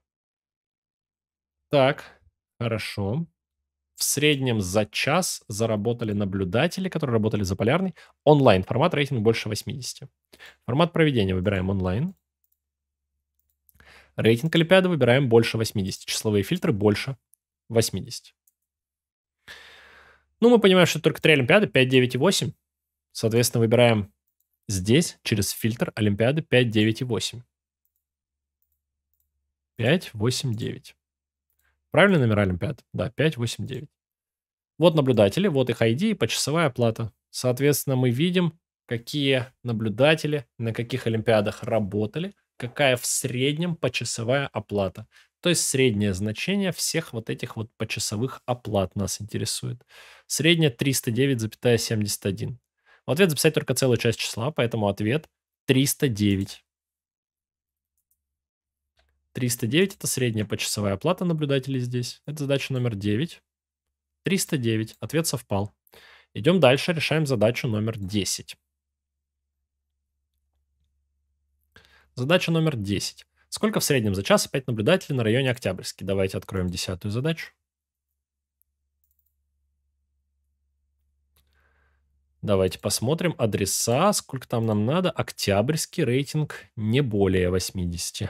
Так, хорошо в среднем за час заработали наблюдатели, которые работали за полярный, онлайн. Формат рейтинг больше 80. Формат проведения выбираем онлайн. Рейтинг Олимпиады выбираем больше 80. Числовые фильтры больше 80. Ну, мы понимаем, что только три Олимпиады, 5, 9 и 8. Соответственно, выбираем здесь через фильтр Олимпиады 5, 9 и 8. 5, 8, 9. Правильно номера Олимпиад? Да, 5, 8, 9. Вот наблюдатели, вот их ID и почасовая оплата. Соответственно, мы видим, какие наблюдатели на каких Олимпиадах работали, какая в среднем почасовая оплата. То есть среднее значение всех вот этих вот почасовых оплат нас интересует. Среднее 309,71. В ответ записать только целую часть числа, поэтому ответ 309. 309 – это средняя почасовая оплата наблюдателей здесь. Это задача номер 9. 309. Ответ совпал. Идем дальше, решаем задачу номер 10. Задача номер 10. Сколько в среднем за час опять наблюдателей на районе Октябрьский? Давайте откроем десятую задачу. Давайте посмотрим адреса, сколько там нам надо. Октябрьский рейтинг не более 80.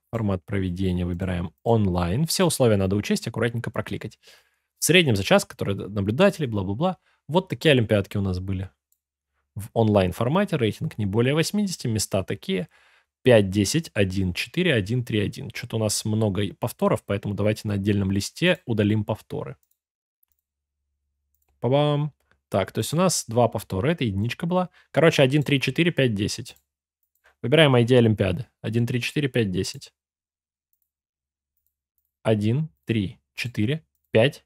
Формат проведения выбираем онлайн. Все условия надо учесть, аккуратненько прокликать. В среднем за час, который наблюдатели, бла-бла-бла. Вот такие олимпиадки у нас были. В онлайн формате рейтинг не более 80, места такие. 5, 10, 1, 4, 1, 3, 1. Что-то у нас много повторов, поэтому давайте на отдельном листе удалим повторы. Па-бам. Так, то есть у нас два повтора, это единичка была. Короче, 1, 3, 4, 5, 10. Выбираем ID Олимпиады. 1, 3, 4, 5, 10. 1, 3, 4, 5,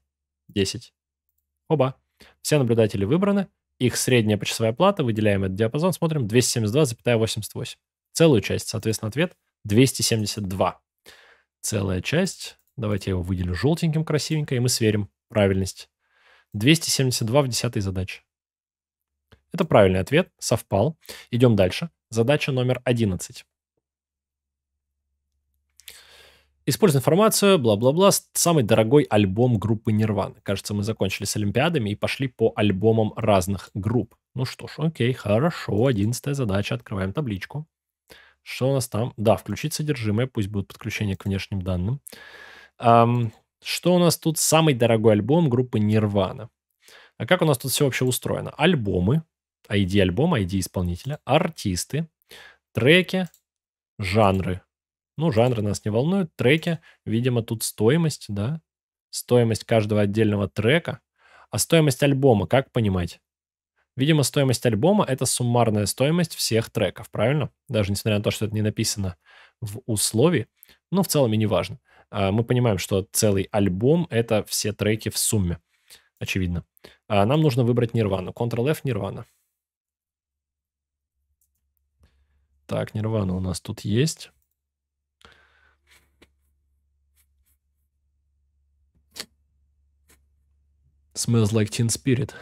10. Оба. Все наблюдатели выбраны. Их средняя почасовая плата, выделяем этот диапазон, смотрим 272,88. Целую часть, соответственно, ответ 272. Целая часть. Давайте я его выделю желтеньким красивенько, и мы сверим правильность. 272 в десятой задаче. Это правильный ответ, совпал. Идем дальше. Задача номер 11. Используй информацию, бла-бла-бла, самый дорогой альбом группы Нирван. Кажется, мы закончили с Олимпиадами и пошли по альбомам разных групп. Ну что ж, окей, хорошо, одиннадцатая задача, открываем табличку. Что у нас там? Да, включить содержимое, пусть будут подключения к внешним данным. Эм, что у нас тут? Самый дорогой альбом группы Нирвана. А как у нас тут все вообще устроено? Альбомы, ID альбома, ID исполнителя, артисты, треки, жанры, ну, жанры нас не волнуют, треки, видимо, тут стоимость, да, стоимость каждого отдельного трека. А стоимость альбома, как понимать? Видимо, стоимость альбома — это суммарная стоимость всех треков, правильно? Даже несмотря на то, что это не написано в условии, но в целом и не важно. А, мы понимаем, что целый альбом — это все треки в сумме, очевидно. А нам нужно выбрать Нирвану. Ctrl-F, Нирвана. Так, Нирвана у нас тут есть. Smells Like Teen Spirit.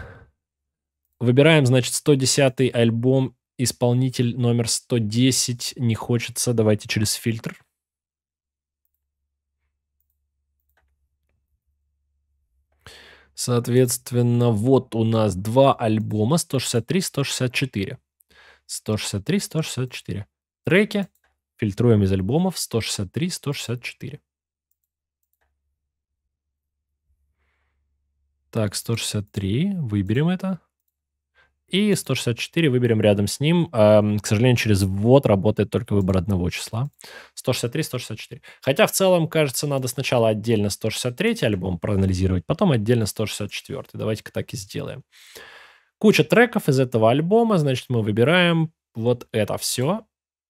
Выбираем, значит, 110-й альбом, исполнитель номер 110, не хочется, давайте через фильтр. Соответственно, вот у нас два альбома 163, 164. 163, 164. Треки фильтруем из альбомов 163, 164. Так, 163, выберем это. И 164 выберем рядом с ним. Эм, к сожалению, через ввод работает только выбор одного числа. 163, 164. Хотя в целом, кажется, надо сначала отдельно 163 альбом проанализировать, потом отдельно 164. Давайте-ка так и сделаем. Куча треков из этого альбома, значит, мы выбираем вот это все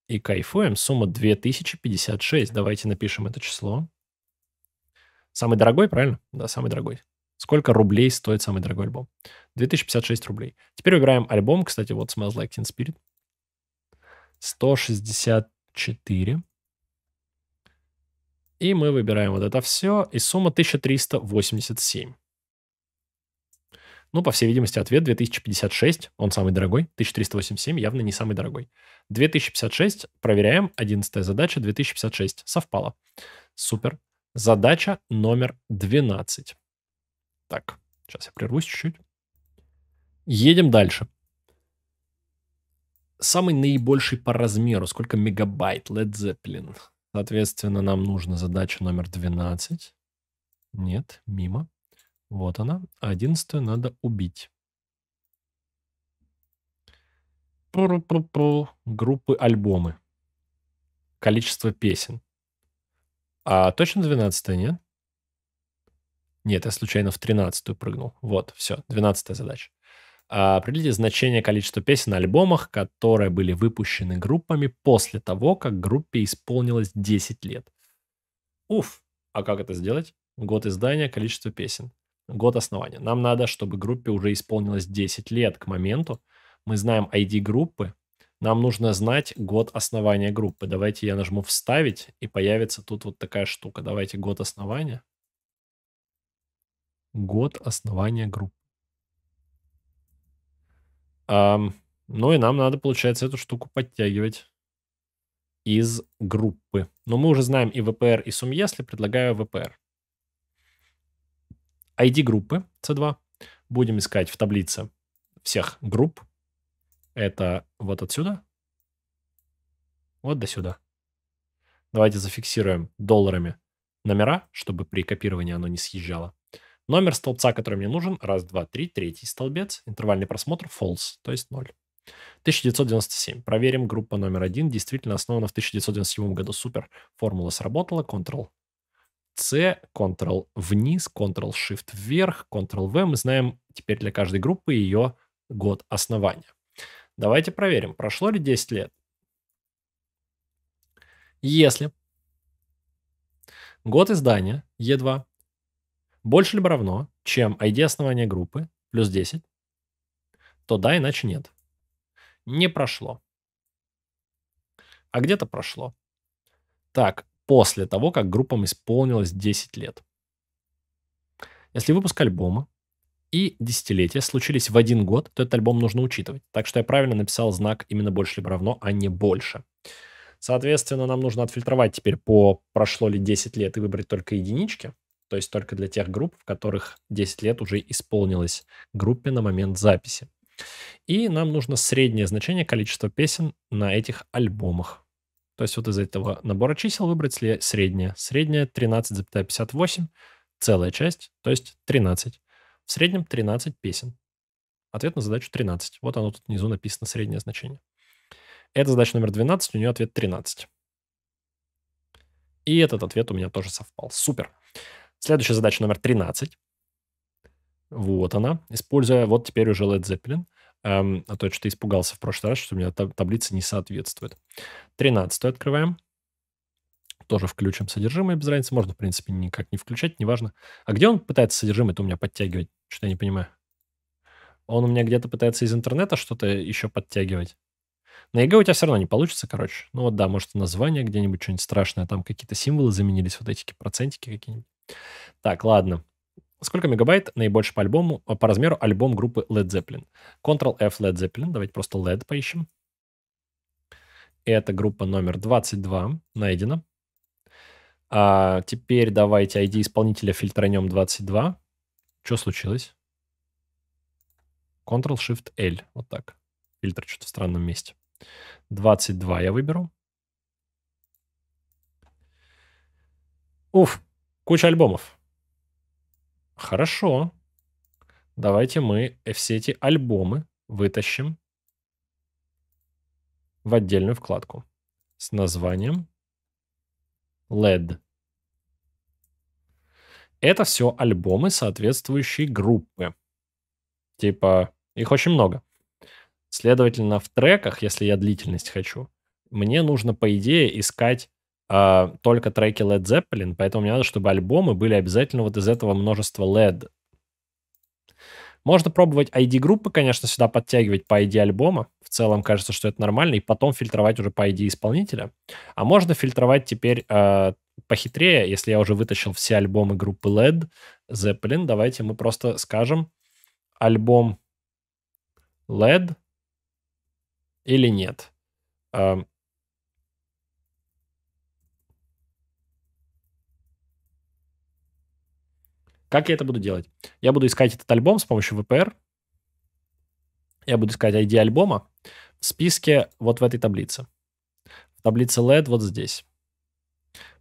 и кайфуем. Сумма 2056. Давайте напишем это число. Самый дорогой, правильно? Да, самый дорогой. Сколько рублей стоит самый дорогой альбом? 2056 рублей. Теперь выбираем альбом. Кстати, вот Smells Like Teen Spirit. 164. И мы выбираем вот это все. И сумма 1387. Ну, по всей видимости, ответ 2056. Он самый дорогой. 1387 явно не самый дорогой. 2056. Проверяем. 11 задача. 2056. Совпало. Супер. Задача номер 12. Так, сейчас я прервусь чуть-чуть. Едем дальше. Самый наибольший по размеру. Сколько мегабайт? Led Zeppelin. Соответственно, нам нужна задача номер 12. Нет, мимо. Вот она. Одиннадцатую надо убить. Пру-пру-пру. Группы альбомы. Количество песен. А точно 12 нет? Нет, я случайно в 13 прыгнул. Вот, все, 12 задача. А, определите значение количества песен на альбомах, которые были выпущены группами после того, как группе исполнилось 10 лет. Уф, а как это сделать? Год издания, количество песен. Год основания. Нам надо, чтобы группе уже исполнилось 10 лет к моменту. Мы знаем ID группы. Нам нужно знать год основания группы. Давайте я нажму «Вставить», и появится тут вот такая штука. Давайте год основания год основания группы. А, ну и нам надо, получается, эту штуку подтягивать из группы. Но мы уже знаем и ВПР, и сумме. если предлагаю ВПР. ID группы C2 будем искать в таблице всех групп. Это вот отсюда, вот до сюда. Давайте зафиксируем долларами номера, чтобы при копировании оно не съезжало. Номер столбца, который мне нужен, раз, два, три, третий столбец, интервальный просмотр false, то есть 0. 1997. Проверим, группа номер один действительно основана в 1997 году. Супер. Формула сработала. Ctrl C, Ctrl вниз, Ctrl Shift вверх, Ctrl V. Мы знаем теперь для каждой группы ее год основания. Давайте проверим, прошло ли 10 лет. Если год издания E2 больше либо равно, чем ID основания группы, плюс 10, то да, иначе нет. Не прошло. А где-то прошло. Так, после того, как группам исполнилось 10 лет. Если выпуск альбома и десятилетия случились в один год, то этот альбом нужно учитывать. Так что я правильно написал знак именно больше либо равно, а не больше. Соответственно, нам нужно отфильтровать теперь по прошло ли 10 лет и выбрать только единички то есть только для тех групп, в которых 10 лет уже исполнилось группе на момент записи. И нам нужно среднее значение количества песен на этих альбомах. То есть вот из этого набора чисел выбрать среднее. Среднее 13,58, целая часть, то есть 13. В среднем 13 песен. Ответ на задачу 13. Вот оно тут внизу написано среднее значение. Это задача номер 12, у нее ответ 13. И этот ответ у меня тоже совпал. Супер. Следующая задача номер 13. Вот она. Используя вот теперь уже Led Zeppelin. Эм, а то я что-то испугался в прошлый раз, что у меня таблица не соответствует. 13 открываем. Тоже включим содержимое без разницы. Можно, в принципе, никак не включать, неважно. А где он пытается содержимое-то у меня подтягивать? Что-то я не понимаю. Он у меня где-то пытается из интернета что-то еще подтягивать. На ЕГЭ у тебя все равно не получится, короче. Ну вот да, может, название где-нибудь что-нибудь страшное, там какие-то символы заменились, вот эти процентики какие-нибудь. Так, ладно. Сколько мегабайт наибольше по альбому, по размеру альбом группы Led Zeppelin? Ctrl-F Led Zeppelin. Давайте просто LED поищем. Это группа номер 22. Найдена. А теперь давайте ID исполнителя фильтранем 22. Что случилось? Ctrl-Shift-L. Вот так. Фильтр что-то в странном месте. 22 я выберу. Уф, Куча альбомов. Хорошо. Давайте мы все эти альбомы вытащим в отдельную вкладку с названием LED. Это все альбомы соответствующей группы. Типа, их очень много. Следовательно, в треках, если я длительность хочу, мне нужно, по идее, искать э, только треки Led Zeppelin, поэтому мне надо, чтобы альбомы были обязательно вот из этого множества LED. Можно пробовать ID-группы, конечно, сюда подтягивать по ID альбома. В целом кажется, что это нормально. И потом фильтровать уже по ID исполнителя. А можно фильтровать теперь э, похитрее. Если я уже вытащил все альбомы группы LED, Zeppelin, давайте мы просто скажем альбом LED или нет. Э, Как я это буду делать? Я буду искать этот альбом с помощью VPR. Я буду искать ID альбома в списке вот в этой таблице. В таблице LED вот здесь.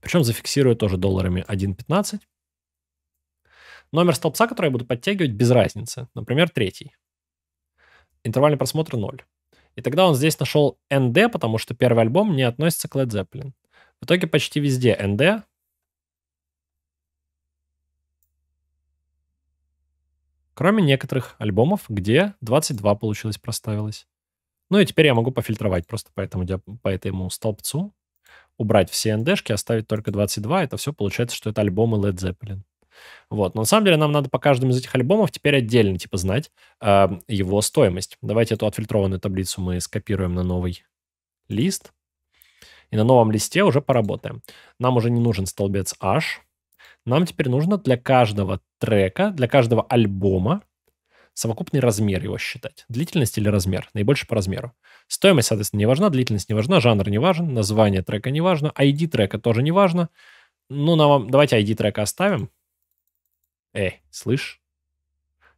Причем зафиксирую тоже долларами 1.15. Номер столбца, который я буду подтягивать, без разницы. Например, третий. Интервальный просмотр 0. И тогда он здесь нашел ND, потому что первый альбом не относится к Led Zeppelin. В итоге почти везде ND, Кроме некоторых альбомов, где 22 получилось проставилось. Ну и теперь я могу пофильтровать просто по этому, по этому столбцу, убрать все НДшки, оставить только 22. Это все получается, что это альбомы Led Zeppelin. Вот. Но на самом деле нам надо по каждому из этих альбомов теперь отдельно типа знать э, его стоимость. Давайте эту отфильтрованную таблицу мы скопируем на новый лист. И на новом листе уже поработаем. Нам уже не нужен столбец H. Нам теперь нужно для каждого трека, для каждого альбома совокупный размер его считать. Длительность или размер, наибольше по размеру. Стоимость, соответственно, не важна, длительность не важна, жанр не важен, название трека не важно, ID трека тоже не важно. Ну, на вам, давайте ID трека оставим. Эй, слышь,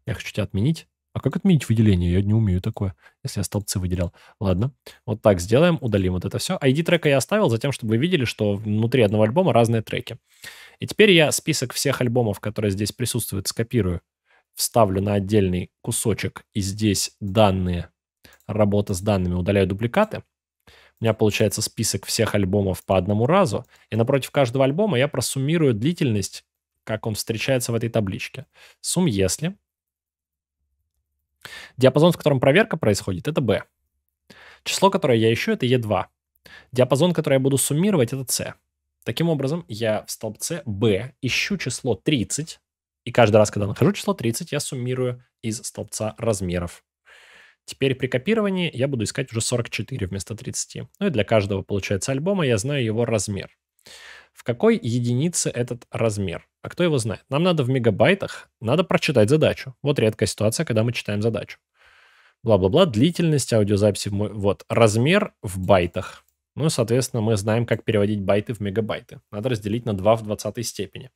я хочу тебя отменить. А как отменить выделение? Я не умею такое, если я столбцы выделял. Ладно, вот так сделаем, удалим вот это все. ID трека я оставил затем чтобы вы видели, что внутри одного альбома разные треки. И теперь я список всех альбомов, которые здесь присутствуют, скопирую, вставлю на отдельный кусочек, и здесь данные, работа с данными, удаляю дубликаты. У меня получается список всех альбомов по одному разу, и напротив каждого альбома я просуммирую длительность, как он встречается в этой табличке. Сум если. Диапазон, в котором проверка происходит, это B. Число, которое я ищу, это E2. Диапазон, который я буду суммировать, это C. Таким образом, я в столбце B ищу число 30, и каждый раз, когда нахожу число 30, я суммирую из столбца размеров. Теперь при копировании я буду искать уже 44 вместо 30. Ну и для каждого, получается, альбома я знаю его размер. В какой единице этот размер? А кто его знает? Нам надо в мегабайтах, надо прочитать задачу. Вот редкая ситуация, когда мы читаем задачу. Бла-бла-бла, длительность аудиозаписи, в мой... вот, размер в байтах. Ну и, соответственно, мы знаем, как переводить байты в мегабайты. Надо разделить на 2 в 20 степени.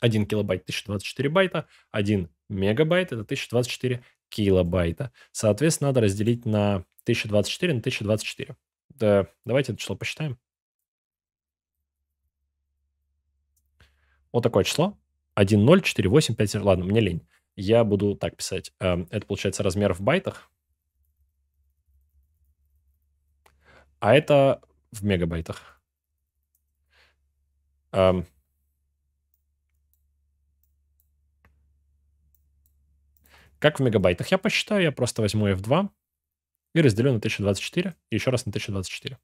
1 килобайт 1024 байта, 1 мегабайт это 1024 килобайта. Соответственно, надо разделить на 1024 на 1024. Да, давайте это число посчитаем. Вот такое число. 1, 0, 4, 8, 5, 7. Ладно, мне лень. Я буду так писать. Эм, это получается размер в байтах. А это в мегабайтах. Um, как в мегабайтах я посчитаю, я просто возьму F2 и разделю на 1024, и еще раз на 1024.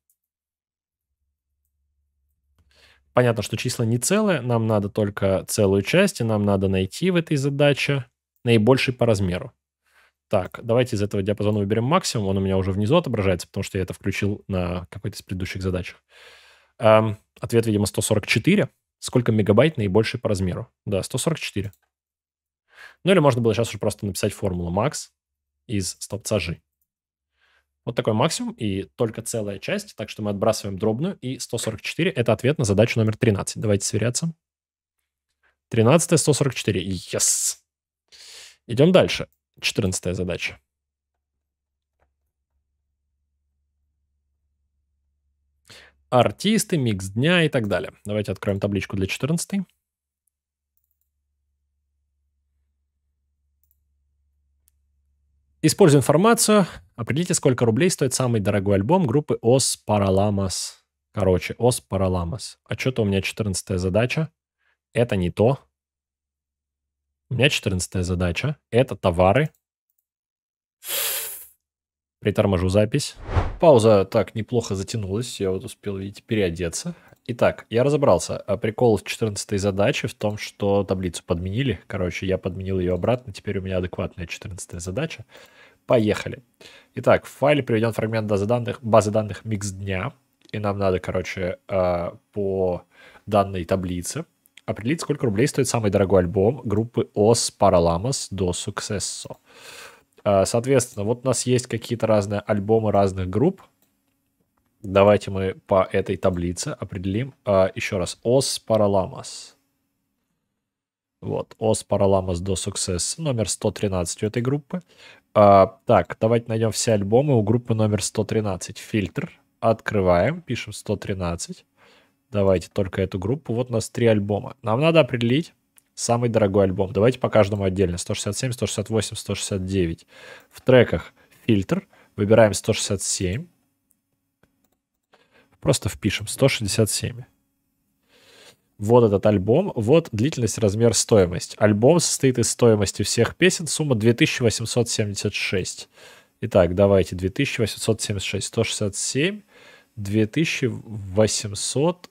Понятно, что числа не целые, нам надо только целую часть, и нам надо найти в этой задаче наибольший по размеру. Так, давайте из этого диапазона выберем максимум. Он у меня уже внизу отображается, потому что я это включил на какой-то из предыдущих задач. Эм, ответ, видимо, 144. Сколько мегабайт наибольший по размеру? Да, 144. Ну или можно было сейчас уже просто написать формулу макс из столбца G. Вот такой максимум и только целая часть, так что мы отбрасываем дробную, и 144 — это ответ на задачу номер 13. Давайте сверяться. 13 144. Yes! Идем дальше. 14 задача. Артисты, микс дня и так далее. Давайте откроем табличку для 14. Используя информацию, определите, сколько рублей стоит самый дорогой альбом группы Os Paralamas. Короче, Os Paralamas. А что-то у меня 14 задача. Это не то. У меня 14 задача. Это товары. Приторможу запись. Пауза так неплохо затянулась. Я вот успел, видите, переодеться. Итак, я разобрался. А прикол 14 задачи в том, что таблицу подменили. Короче, я подменил ее обратно. Теперь у меня адекватная 14 задача. Поехали. Итак, в файле приведен фрагмент базы данных, базы данных микс дня. И нам надо, короче, а, по данной таблице определить, сколько рублей стоит самый дорогой альбом группы Os Paralamas до Successo. А, соответственно, вот у нас есть какие-то разные альбомы разных групп. Давайте мы по этой таблице определим а, еще раз. Os Paralamas. Вот, Os Paralamas до Success, номер 113 у этой группы. А, так, давайте найдем все альбомы у группы номер 113. Фильтр. Открываем, пишем 113 давайте только эту группу. Вот у нас три альбома. Нам надо определить самый дорогой альбом. Давайте по каждому отдельно. 167, 168, 169. В треках фильтр. Выбираем 167. Просто впишем 167. Вот этот альбом, вот длительность, размер, стоимость. Альбом состоит из стоимости всех песен, сумма 2876. Итак, давайте 2876, 167, 2800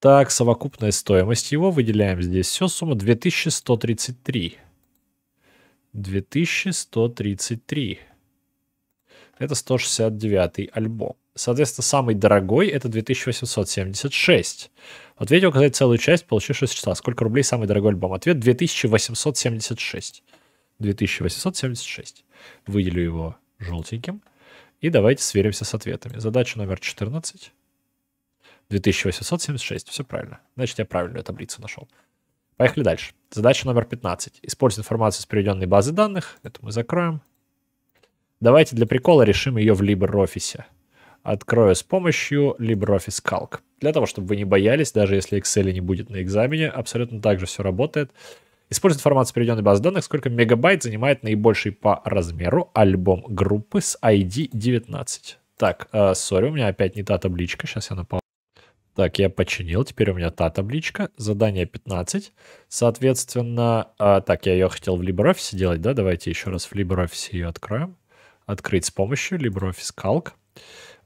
Так, совокупная стоимость его, выделяем здесь все, сумма 2133. 2133. Это 169 альбом. Соответственно, самый дорогой это 2876. В ответе указать целую часть, получи 6 числа. Сколько рублей самый дорогой альбом? Ответ 2876. 2876. Выделю его желтеньким. И давайте сверимся с ответами. Задача номер 14. 2876, все правильно. Значит, я правильную таблицу нашел. Поехали дальше. Задача номер 15. Используй информацию с переведенной базы данных. Это мы закроем. Давайте для прикола решим ее в LibreOffice. Открою с помощью LibreOffice Calc. Для того, чтобы вы не боялись, даже если Excel не будет на экзамене, абсолютно так же все работает. Используй информацию с переведенной базы данных, сколько мегабайт занимает наибольший по размеру альбом группы с ID 19. Так, э, сори, э, у меня опять не та табличка, сейчас я напомню. Так, я починил, теперь у меня та табличка, задание 15. Соответственно, а, так, я ее хотел в LibreOffice делать, да? Давайте еще раз в LibreOffice ее откроем. Открыть с помощью LibreOffice Calc.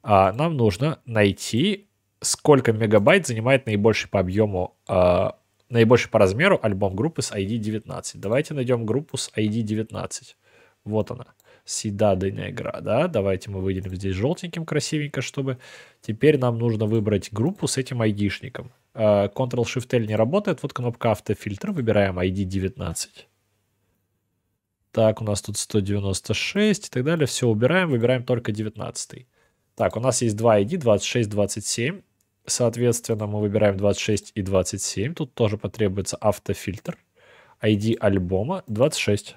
А, нам нужно найти, сколько мегабайт занимает наибольший по объему, а, наибольший по размеру альбом группы с ID 19. Давайте найдем группу с ID 19. Вот она седадойная игра, да, давайте мы выделим здесь желтеньким красивенько, чтобы теперь нам нужно выбрать группу с этим айдишником. А, Ctrl-Shift-L не работает, вот кнопка автофильтр, выбираем ID 19. Так, у нас тут 196 и так далее, все убираем, выбираем только 19. Так, у нас есть два ID, 26, 27. Соответственно, мы выбираем 26 и 27. Тут тоже потребуется автофильтр. ID альбома 26.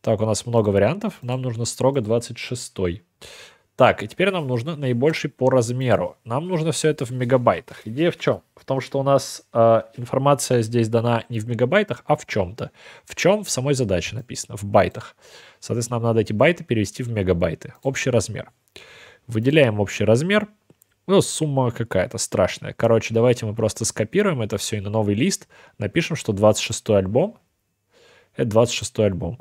Так, у нас много вариантов. Нам нужно строго 26. Так, и теперь нам нужно наибольший по размеру. Нам нужно все это в мегабайтах. Идея в чем? В том, что у нас э, информация здесь дана не в мегабайтах, а в чем-то. В чем в самой задаче написано, в байтах. Соответственно, нам надо эти байты перевести в мегабайты. Общий размер. Выделяем общий размер. Ну, сумма какая-то страшная. Короче, давайте мы просто скопируем это все и на новый лист напишем, что 26 альбом. Это 26 альбом.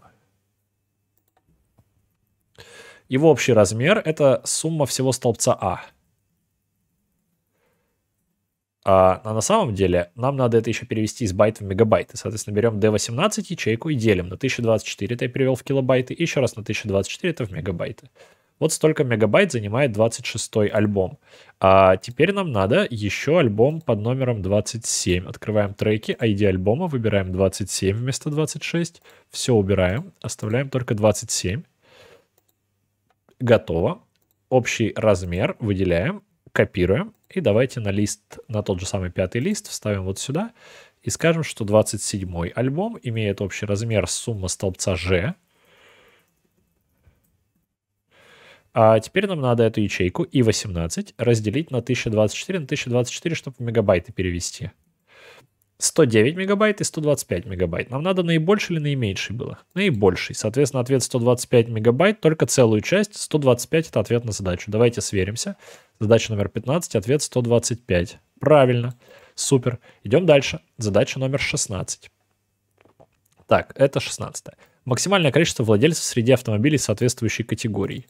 Его общий размер — это сумма всего столбца а. а. А на самом деле нам надо это еще перевести из байт в мегабайты. Соответственно, берем D18 ячейку и делим на 1024, это я перевел в килобайты, и еще раз на 1024, это в мегабайты. Вот столько мегабайт занимает 26-й альбом. А теперь нам надо еще альбом под номером 27. Открываем треки, ID альбома, выбираем 27 вместо 26, все убираем, оставляем только 27 готово. Общий размер выделяем, копируем. И давайте на лист, на тот же самый пятый лист вставим вот сюда и скажем, что 27-й альбом имеет общий размер сумма столбца G. А теперь нам надо эту ячейку и 18 разделить на 1024, на 1024, чтобы в мегабайты перевести. 109 мегабайт и 125 мегабайт. Нам надо наибольший или наименьший было? Наибольший. Соответственно, ответ 125 мегабайт, только целую часть. 125 — это ответ на задачу. Давайте сверимся. Задача номер 15, ответ 125. Правильно. Супер. Идем дальше. Задача номер 16. Так, это 16. Максимальное количество владельцев среди автомобилей соответствующей категории.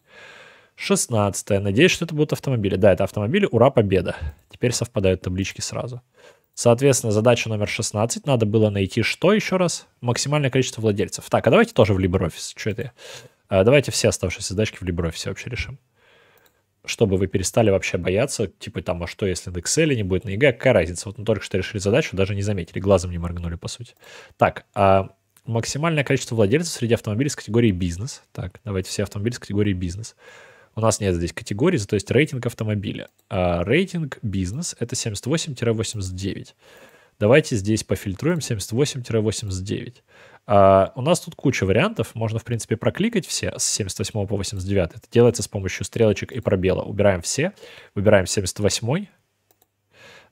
16. Надеюсь, что это будут автомобили. Да, это автомобили. Ура, победа. Теперь совпадают таблички сразу. Соответственно, задача номер 16. Надо было найти что еще раз? Максимальное количество владельцев. Так, а давайте тоже в LibreOffice. Что это я? А, давайте все оставшиеся задачки в LibreOffice вообще решим. Чтобы вы перестали вообще бояться, типа там, а что, если на Excel не будет на ЕГЭ, какая разница? Вот мы только что решили задачу, даже не заметили, глазом не моргнули, по сути. Так, а максимальное количество владельцев среди автомобилей с категории бизнес. Так, давайте все автомобили с категории бизнес. У нас нет здесь категории, то есть рейтинг автомобиля. А рейтинг бизнес — это 78-89. Давайте здесь пофильтруем 78-89. А у нас тут куча вариантов, можно, в принципе, прокликать все с 78 по 89. Это делается с помощью стрелочек и пробела. Убираем все, выбираем 78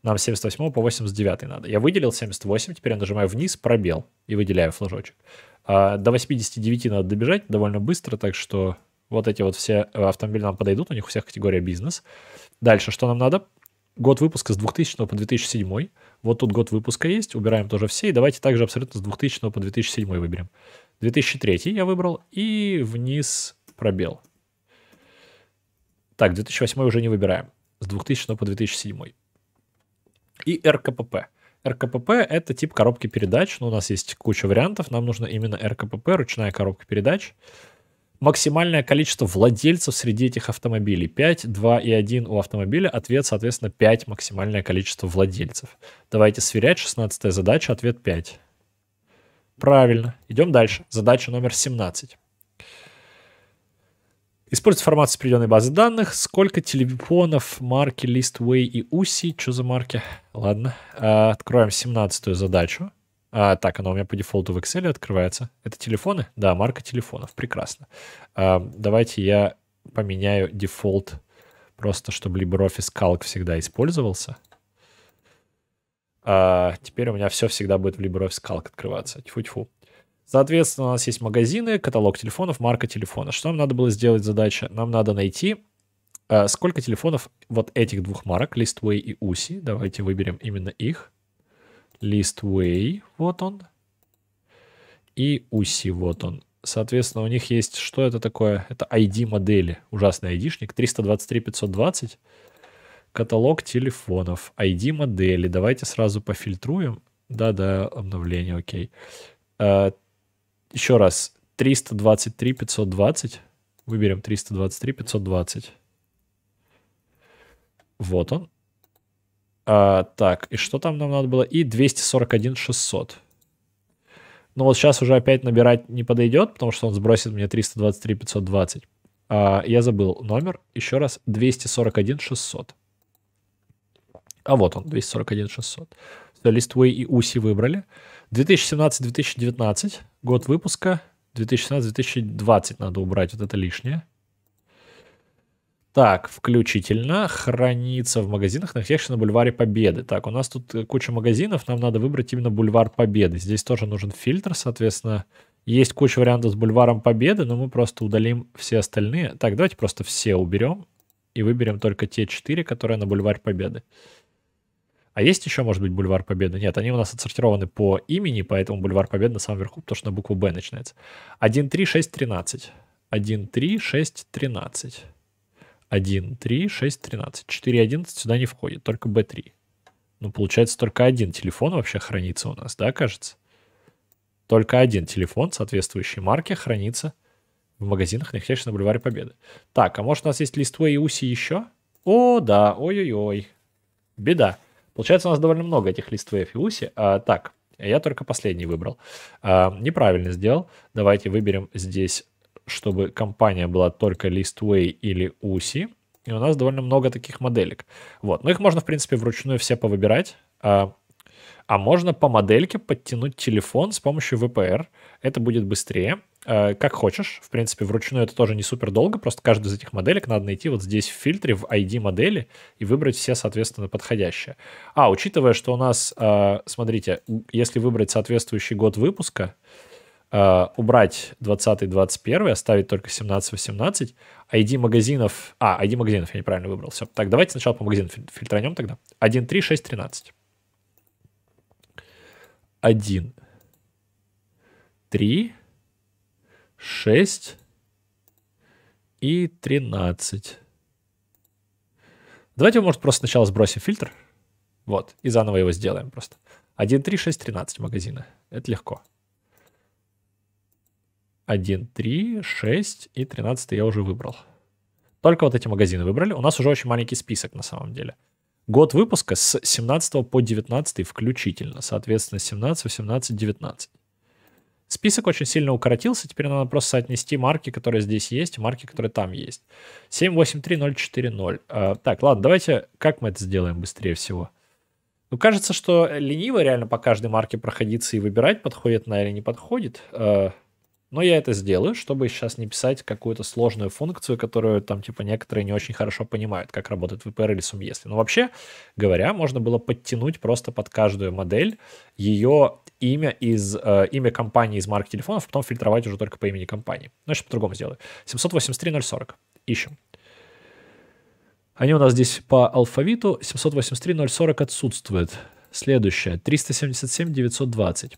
нам 78 по 89 надо. Я выделил 78, теперь я нажимаю вниз, пробел и выделяю флажочек. А до 89 надо добежать довольно быстро, так что вот эти вот все э, автомобили нам подойдут, у них у всех категория бизнес. Дальше, что нам надо? Год выпуска с 2000 по 2007. Вот тут год выпуска есть, убираем тоже все. И давайте также абсолютно с 2000 по 2007 выберем. 2003 я выбрал, и вниз пробел. Так, 2008 уже не выбираем. С 2000 по 2007. И РКПП. РКПП — это тип коробки передач. Но ну, у нас есть куча вариантов. Нам нужно именно РКПП, ручная коробка передач максимальное количество владельцев среди этих автомобилей. 5, 2 и 1 у автомобиля. Ответ, соответственно, 5 максимальное количество владельцев. Давайте сверять. 16 задача, ответ 5. Правильно. Идем дальше. Задача номер 17. Используя информацию с определенной базы данных, сколько телефонов марки Listway и Usi, что за марки? Ладно, а, откроем 17 задачу. А, так, оно у меня по дефолту в Excel открывается. Это телефоны? Да, марка телефонов. Прекрасно. А, давайте я поменяю дефолт просто, чтобы LibreOffice Calc всегда использовался. А, теперь у меня все всегда будет в LibreOffice Calc открываться. Тьфу-тьфу. Соответственно, у нас есть магазины, каталог телефонов, марка телефона. Что нам надо было сделать задача? Нам надо найти, а, сколько телефонов вот этих двух марок, Listway и Usi. Давайте выберем именно их list way, вот он, и usi, вот он. Соответственно, у них есть, что это такое? Это ID модели, ужасный ID айдишник, 323 520, каталог телефонов, ID модели. Давайте сразу пофильтруем. Да-да, обновление, окей. А, еще раз, 323 520, выберем 323 520. Вот он. А, так, и что там нам надо было? И 241 600. Ну вот сейчас уже опять набирать не подойдет, потому что он сбросит мне 323 520. А, я забыл номер. Еще раз. 241 600. А вот он, 241 600. Все, Листвей и Уси выбрали. 2017-2019, год выпуска. 2017-2020 надо убрать, вот это лишнее. Так, включительно хранится в магазинах, находящихся на бульваре Победы. Так, у нас тут э, куча магазинов, нам надо выбрать именно бульвар Победы. Здесь тоже нужен фильтр, соответственно. Есть куча вариантов с бульваром Победы, но мы просто удалим все остальные. Так, давайте просто все уберем и выберем только те четыре, которые на бульваре Победы. А есть еще, может быть, Бульвар Победы? Нет, они у нас отсортированы по имени, поэтому Бульвар Победы на самом верху, потому что на букву «Б» начинается. 1, 3, 6, 13. 1, 3, 6, 13. 1, 3, 6, 13. 4, 11 сюда не входит, только B3. Ну, получается, только один телефон вообще хранится у нас, да, кажется? Только один телефон соответствующей марки хранится в магазинах, на на Бульваре Победы. Так, а может у нас есть листвы и уси еще? О, да, ой-ой-ой. Беда. Получается, у нас довольно много этих листвеев и уси. А, так, я только последний выбрал. А, неправильно сделал. Давайте выберем здесь чтобы компания была только Listway или USI. И у нас довольно много таких моделек. Вот. Но ну, их можно, в принципе, вручную все повыбирать. А, а можно по модельке подтянуть телефон с помощью VPR. Это будет быстрее. А, как хочешь. В принципе, вручную это тоже не супер долго. Просто каждую из этих моделек надо найти вот здесь в фильтре, в ID модели и выбрать все, соответственно, подходящие. А, учитывая, что у нас, а, смотрите, если выбрать соответствующий год выпуска, э, убрать 20-21, оставить только 17-18, ID магазинов... А, ID магазинов я неправильно выбрал. Все. Так, давайте сначала по магазинам фильтранем тогда. 1, 3, 6, 13. 1, 3, 6 и 13. Давайте, может, просто сначала сбросим фильтр. Вот, и заново его сделаем просто. 1, 3, 6, 13 магазина. Это легко. 1, 3, 6 и 13 я уже выбрал. Только вот эти магазины выбрали. У нас уже очень маленький список на самом деле. Год выпуска с 17 по 19 включительно. Соответственно, 17, 18, 19. Список очень сильно укоротился. Теперь надо просто соотнести марки, которые здесь есть, марки, которые там есть. 783040. А, так, ладно, давайте... Как мы это сделаем быстрее всего? Ну, кажется, что лениво реально по каждой марке проходиться и выбирать, подходит она или не подходит. А, но я это сделаю, чтобы сейчас не писать какую-то сложную функцию, которую там, типа, некоторые не очень хорошо понимают, как работает VPR или если. Но вообще говоря, можно было подтянуть просто под каждую модель ее имя из э, имя компании из марки телефонов, а потом фильтровать уже только по имени компании. Ну, сейчас по-другому сделаю. 783040. Ищем. Они у нас здесь по алфавиту. 783040 отсутствует. Следующее. 377920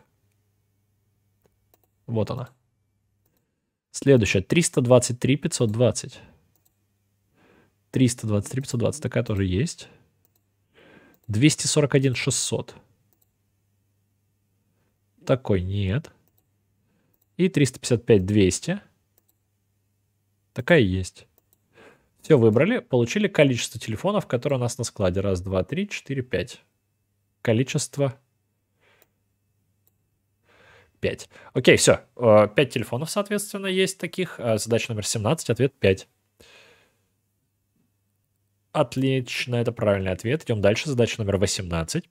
Вот она. Следующая. 323 520. 323 520. Такая тоже есть. 241 600. Такой нет. И 355 200. Такая есть. Все выбрали, получили количество телефонов, которые у нас на складе. Раз, два, три, четыре, пять. Количество 5. Окей, все. 5 э, телефонов, соответственно, есть таких. Э, Задача номер 17, ответ 5. Отлично, это правильный ответ. Идем дальше. Задача номер 18.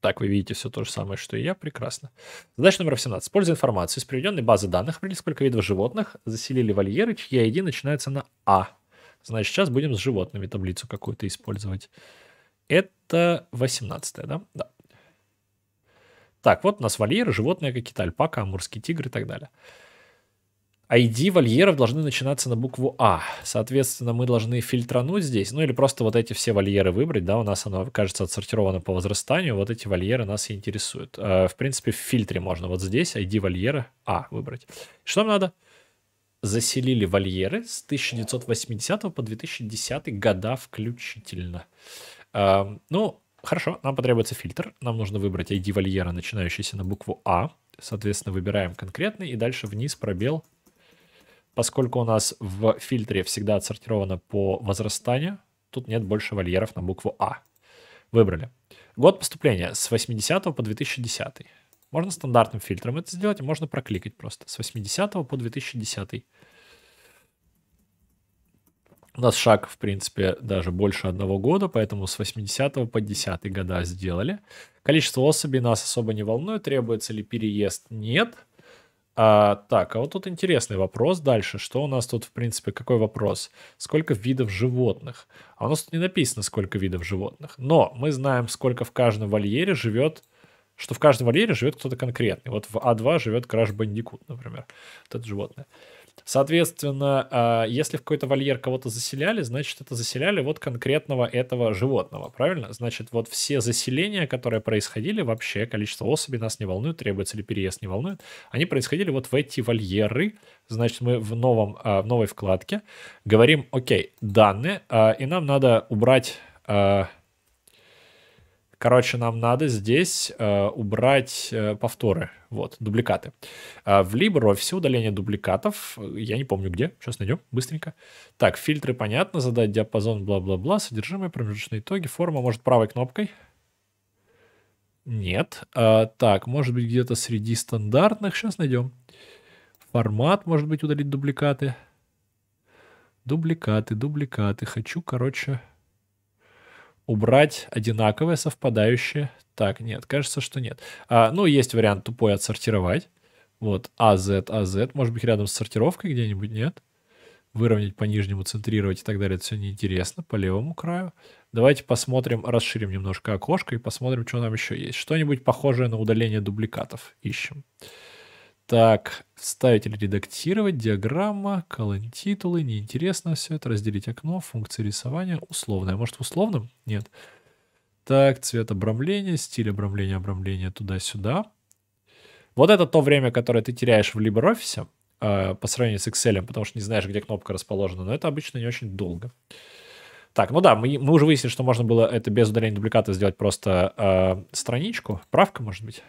Так, вы видите все то же самое, что и я. Прекрасно. Задача номер 18. Используя информацию из приведенной базы данных, при сколько видов животных заселили вольеры, чья ID начинается на А. Значит, сейчас будем с животными таблицу какую-то использовать. Это 18 да? Да. Так, вот у нас вольеры, животные какие-то, альпака, амурский тигр и так далее. ID вольеров должны начинаться на букву А. Соответственно, мы должны фильтрануть здесь, ну или просто вот эти все вольеры выбрать, да, у нас оно, кажется, отсортировано по возрастанию, вот эти вольеры нас и интересуют. Э, в принципе, в фильтре можно вот здесь ID вольера А выбрать. Что нам надо? Заселили вольеры с 1980 по 2010 года включительно. Эм, ну, Хорошо, нам потребуется фильтр. Нам нужно выбрать ID вольера, начинающийся на букву А. Соответственно, выбираем конкретный и дальше вниз пробел. Поскольку у нас в фильтре всегда отсортировано по возрастанию, тут нет больше вольеров на букву А. Выбрали. Год поступления с 80 по 2010. Можно стандартным фильтром это сделать, можно прокликать просто. С 80 по 2010. У нас шаг, в принципе, даже больше одного года, поэтому с 80 по 10 года сделали. Количество особей нас особо не волнует. Требуется ли переезд? Нет. А, так, а вот тут интересный вопрос дальше. Что у нас тут, в принципе, какой вопрос? Сколько видов животных? А у нас тут не написано, сколько видов животных. Но мы знаем, сколько в каждом вольере живет что в каждом вольере живет кто-то конкретный. Вот в А2 живет краш бандикут, например, вот это животное. Соответственно, а, если в какой-то вольер кого-то заселяли, значит, это заселяли вот конкретного этого животного, правильно? Значит, вот все заселения, которые происходили, вообще количество особей нас не волнует, требуется ли переезд, не волнует, они происходили вот в эти вольеры, значит, мы в, новом, а, в новой вкладке говорим, окей, данные, а, и нам надо убрать Короче, нам надо здесь э, убрать э, повторы, вот, дубликаты. Э, в LibreOffice удаление дубликатов, э, я не помню где, сейчас найдем, быстренько. Так, фильтры понятно, задать диапазон, бла-бла-бла, содержимое, промежуточные итоги, форма, может, правой кнопкой? Нет. Э, так, может быть, где-то среди стандартных, сейчас найдем. Формат, может быть, удалить дубликаты. Дубликаты, дубликаты, хочу, короче убрать одинаковые, совпадающие. Так, нет, кажется, что нет. А, ну, есть вариант тупой отсортировать. Вот, АЗ, АЗ. Может быть, рядом с сортировкой где-нибудь, нет? Выровнять по нижнему, центрировать и так далее. Это все неинтересно. По левому краю. Давайте посмотрим, расширим немножко окошко и посмотрим, что нам еще есть. Что-нибудь похожее на удаление дубликатов ищем. Ищем. Так, вставить или редактировать, диаграмма, колонн титулы, неинтересно все это, разделить окно, функции рисования, условное. Может, в условном? Нет. Так, цвет обрамления, стиль обрамления, обрамления туда-сюда. Вот это то время, которое ты теряешь в LibreOffice э, по сравнению с Excel, потому что не знаешь, где кнопка расположена, но это обычно не очень долго. Так, ну да, мы, мы уже выяснили, что можно было это без удаления дубликата сделать просто э, страничку. Правка, может быть?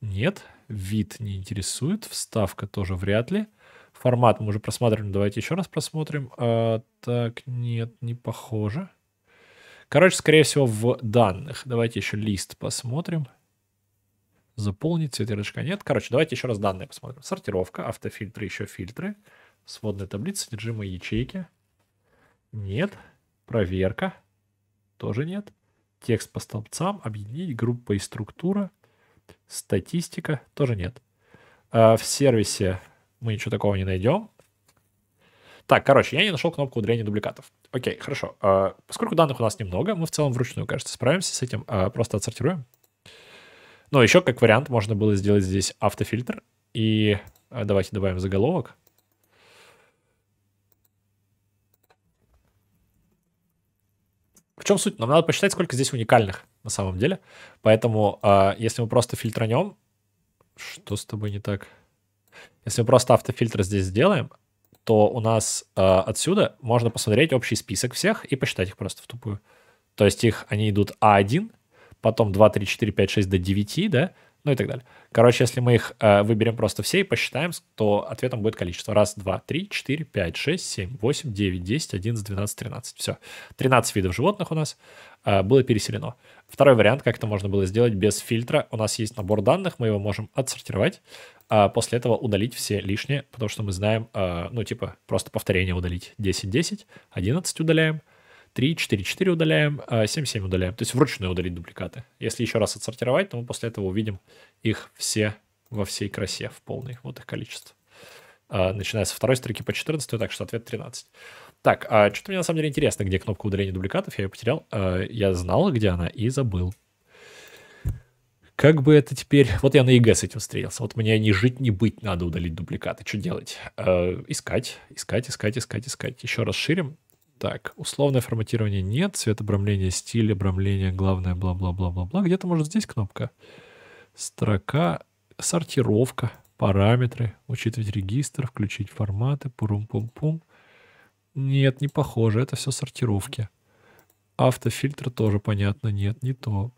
Нет вид не интересует, вставка тоже вряд ли. Формат мы уже просматриваем, давайте еще раз просмотрим. А, так, нет, не похоже. Короче, скорее всего, в данных. Давайте еще лист посмотрим. Заполнить цвет ярлычка нет. Короче, давайте еще раз данные посмотрим. Сортировка, автофильтры, еще фильтры. Сводная таблица, содержимое ячейки. Нет. Проверка. Тоже нет. Текст по столбцам, объединить, группа и структура. Статистика тоже нет. А в сервисе мы ничего такого не найдем. Так, короче, я не нашел кнопку удаления дубликатов. Окей, хорошо. А, поскольку данных у нас немного, мы в целом вручную, кажется, справимся с этим. А, просто отсортируем. Но еще как вариант можно было сделать здесь автофильтр. И а, давайте добавим заголовок. В чем суть? Нам надо посчитать, сколько здесь уникальных на самом деле. Поэтому, э, если мы просто фильтранем... Что с тобой не так? Если мы просто автофильтр здесь сделаем, то у нас э, отсюда можно посмотреть общий список всех и посчитать их просто в тупую. То есть их, они идут А1, потом 2, 3, 4, 5, 6 до 9, да? ну и так далее. Короче, если мы их э, выберем просто все и посчитаем, то ответом будет количество. Раз, два, три, четыре, пять, шесть, семь, восемь, девять, десять, одиннадцать, двенадцать, тринадцать. Все. Тринадцать видов животных у нас э, было переселено. Второй вариант, как это можно было сделать без фильтра. У нас есть набор данных, мы его можем отсортировать, а после этого удалить все лишние, потому что мы знаем, э, ну типа просто повторение удалить. десять, десять, одиннадцать удаляем, 3, 4, 4 удаляем, 7, а 7 удаляем. То есть вручную удалить дубликаты. Если еще раз отсортировать, то мы после этого увидим их все во всей красе, в полной. Вот их количество. А, начиная со второй строки по 14, так что ответ 13. Так, а что-то мне на самом деле интересно, где кнопка удаления дубликатов, я ее потерял. А, я знал, где она, и забыл. Как бы это теперь... Вот я на ЕГЭ с этим встретился. Вот мне не жить, не быть, надо удалить дубликаты. Что делать? искать, искать, искать, искать, искать. Еще расширим. Так, условное форматирование нет, цвет обрамления, стиль обрамления, главное, бла-бла-бла-бла-бла. Где-то, может, здесь кнопка? Строка, сортировка, параметры, учитывать регистр, включить форматы, пурум-пум-пум. Нет, не похоже, это все сортировки. Автофильтр тоже, понятно, нет, не то.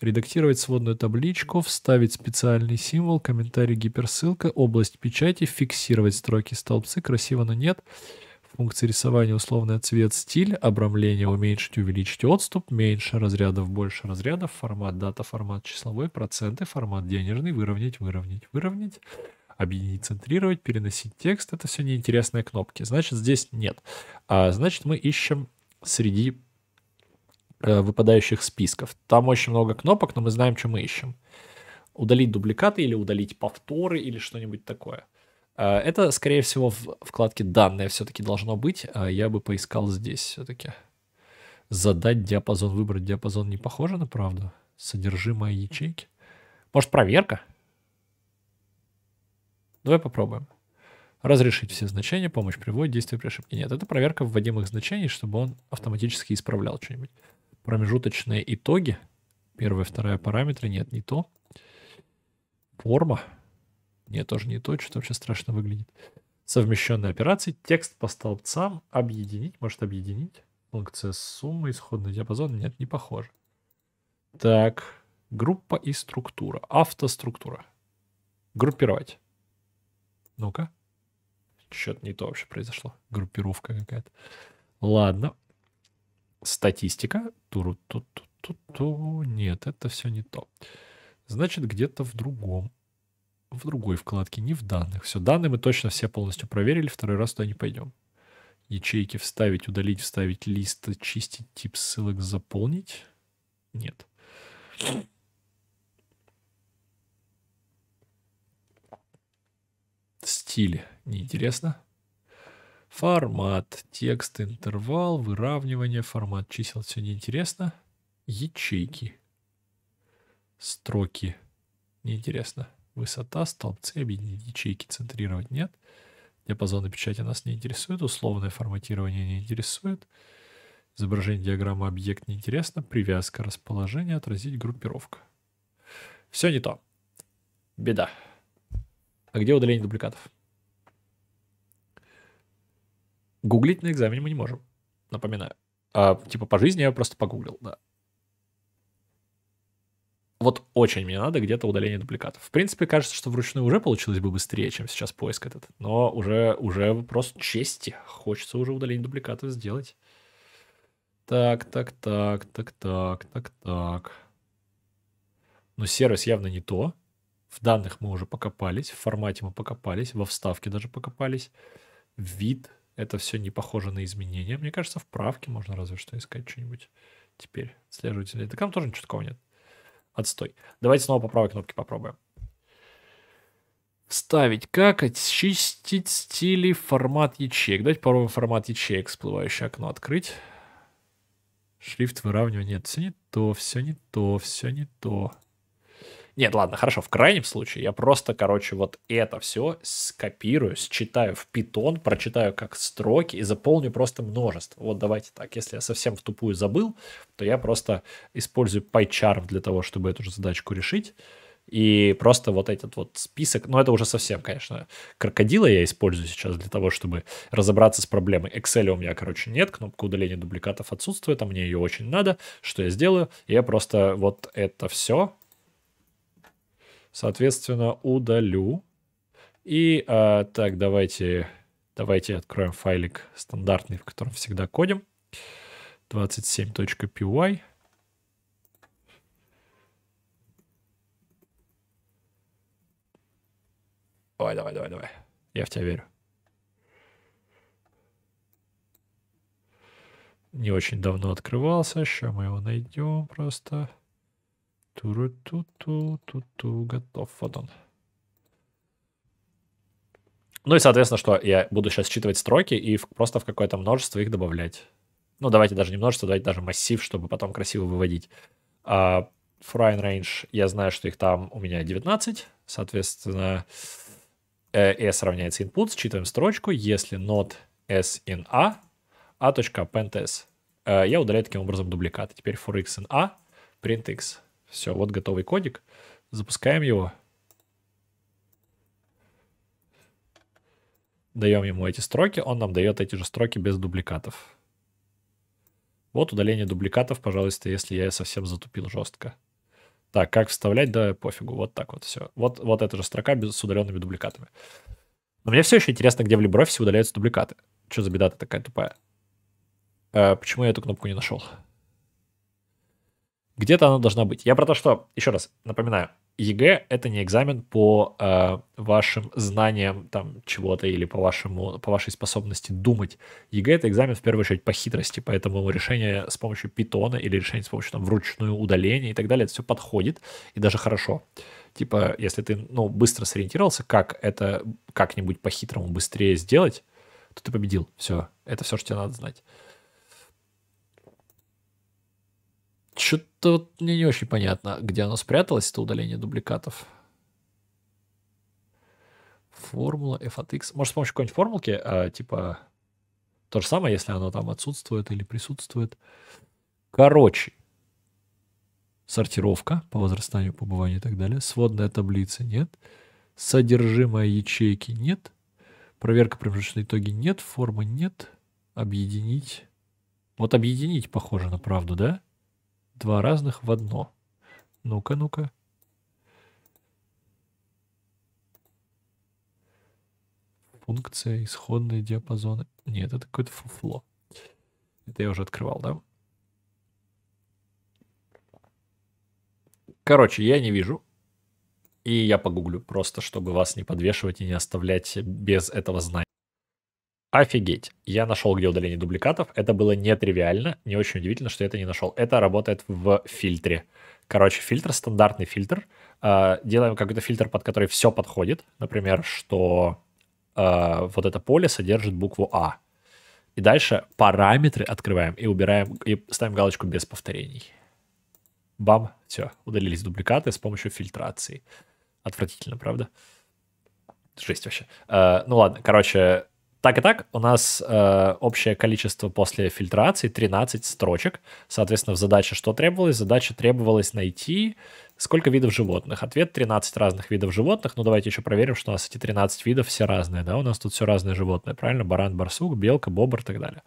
Редактировать сводную табличку, вставить специальный символ, комментарий, гиперссылка, область печати, фиксировать строки, столбцы, красиво, но нет. Нет. Функции рисования условно цвет, стиль, обрамление, уменьшить, увеличить отступ, меньше разрядов, больше разрядов, формат дата, формат числовой, проценты, формат денежный, выровнять, выровнять, выровнять, объединить, центрировать, переносить текст. Это все неинтересные кнопки. Значит, здесь нет. А, значит, мы ищем среди э, выпадающих списков. Там очень много кнопок, но мы знаем, что мы ищем. Удалить дубликаты или удалить повторы или что-нибудь такое. Э, это, скорее всего, в вкладке «Данные» все-таки должно быть. Э, я бы поискал здесь все-таки. Задать диапазон, выбрать диапазон не похоже на правду? Содержимое ячейки? Может, проверка? Давай попробуем. Разрешить все значения, помощь приводит, действие при ошибке. Нет, это проверка вводимых значений, чтобы он автоматически исправлял что-нибудь. Промежуточные итоги. Первая, вторая параметры. Нет, не то. Форма. Форма. Не, тоже не то, что вообще страшно выглядит. Совмещенные операции, текст по столбцам, объединить, может объединить. Функция суммы, исходный диапазон, нет, не похоже. Так, группа и структура, автоструктура. Группировать. Ну-ка. Что-то не то вообще произошло. Группировка какая-то. Ладно. Статистика. Туру, ту, ту, ту, ту. Нет, это все не то. Значит, где-то в другом в другой вкладке, не в данных. Все, данные мы точно все полностью проверили, второй раз туда не пойдем. Ячейки вставить, удалить, вставить лист, чистить тип ссылок, заполнить. Нет. Стиль. Неинтересно. Формат, текст, интервал, выравнивание, формат чисел. Все неинтересно. Ячейки. Строки. Неинтересно высота, столбцы, объединить ячейки, центрировать нет. Диапазоны печати нас не интересуют условное форматирование не интересует. Изображение диаграммы объект неинтересно, привязка, расположение, отразить группировка. Все не то. Беда. А где удаление дубликатов? Гуглить на экзамене мы не можем, напоминаю. А, типа по жизни я просто погуглил, да вот очень мне надо где-то удаление дубликатов. В принципе, кажется, что вручную уже получилось бы быстрее, чем сейчас поиск этот. Но уже, уже вопрос чести. Хочется уже удаление дубликатов сделать. Так, так, так, так, так, так, так. Но сервис явно не то. В данных мы уже покопались, в формате мы покопались, во вставке даже покопались. Вид, это все не похоже на изменения. Мне кажется, в правке можно разве что искать что-нибудь теперь. Следовательно, так там тоже ничего такого нет отстой. Давайте снова по правой кнопке попробуем. Вставить как, очистить стили, формат ячеек. Давайте попробуем формат ячеек, всплывающее окно открыть. Шрифт выравнивания. Нет, все не то, все не то, все не то. Нет, ладно, хорошо, в крайнем случае я просто, короче, вот это все скопирую, считаю в питон, прочитаю как строки и заполню просто множество. Вот давайте так, если я совсем в тупую забыл, то я просто использую PyCharm для того, чтобы эту же задачку решить. И просто вот этот вот список, ну это уже совсем, конечно, крокодила я использую сейчас для того, чтобы разобраться с проблемой. Excel у меня, короче, нет, кнопка удаления дубликатов отсутствует, а мне ее очень надо. Что я сделаю? Я просто вот это все Соответственно, удалю. И э, так, давайте, давайте откроем файлик стандартный, в котором всегда кодим. 27.py. Давай, давай, давай, давай. Я в тебя верю. Не очень давно открывался. Сейчас мы его найдем просто. Просто. Туру ту ту ту ту готов. Вот он. Ну и, соответственно, что я буду сейчас считывать строки и просто в какое-то множество их добавлять. Ну, давайте даже не множество, давайте даже массив, чтобы потом красиво выводить. А, foreign range, я знаю, что их там у меня 19, соответственно, э, s равняется input, считываем строчку, если not s in a, a.append s. Э, я удаляю таким образом дубликаты. Теперь for x in a, print x. Все, вот готовый кодик. Запускаем его. Даем ему эти строки, он нам дает эти же строки без дубликатов. Вот удаление дубликатов, пожалуйста, если я совсем затупил жестко. Так, как вставлять, да пофигу, вот так вот все. Вот, вот эта же строка без, с удаленными дубликатами. Но мне все еще интересно, где в LibreOffice удаляются дубликаты. Что за беда-то такая тупая? Э, почему я эту кнопку не нашел? Где-то она должна быть. Я про то, что, еще раз напоминаю, ЕГЭ — это не экзамен по э, вашим знаниям там чего-то или по, вашему, по вашей способности думать. ЕГЭ — это экзамен, в первую очередь, по хитрости, поэтому решение с помощью питона или решение с помощью там вручную удаления и так далее, это все подходит и даже хорошо. Типа, если ты, ну, быстро сориентировался, как это как-нибудь по-хитрому быстрее сделать, то ты победил. Все, это все, что тебе надо знать. Что-то вот мне не очень понятно, где оно спряталось, это удаление дубликатов. Формула f от x. Может, с помощью какой-нибудь формулки, а, типа, то же самое, если оно там отсутствует или присутствует. Короче, сортировка по возрастанию, побыванию и так далее. Сводная таблица нет. Содержимое ячейки нет. Проверка промежуточные итоги нет. Формы нет. Объединить. Вот объединить похоже на правду, да? Два разных в одно. Ну-ка, ну-ка. Функция исходный диапазон. Нет, это какое-то фуфло. Это я уже открывал, да? Короче, я не вижу. И я погуглю, просто чтобы вас не подвешивать и не оставлять без этого знания. Офигеть. Я нашел, где удаление дубликатов. Это было нетривиально. Не очень удивительно, что я это не нашел. Это работает в фильтре. Короче, фильтр, стандартный фильтр. А, делаем какой-то фильтр, под который все подходит. Например, что а, вот это поле содержит букву А. И дальше параметры открываем и убираем, и ставим галочку без повторений. Бам, все, удалились дубликаты с помощью фильтрации. Отвратительно, правда? Жесть вообще. Э, ну ладно, короче, так и так, у нас э, общее количество после фильтрации 13 строчек. Соответственно, в задаче что требовалось? Задача требовалась найти сколько видов животных. Ответ 13 разных видов животных. Ну, давайте еще проверим, что у нас эти 13 видов все разные, да? У нас тут все разные животные, правильно? Баран, барсук, белка, бобр и так далее.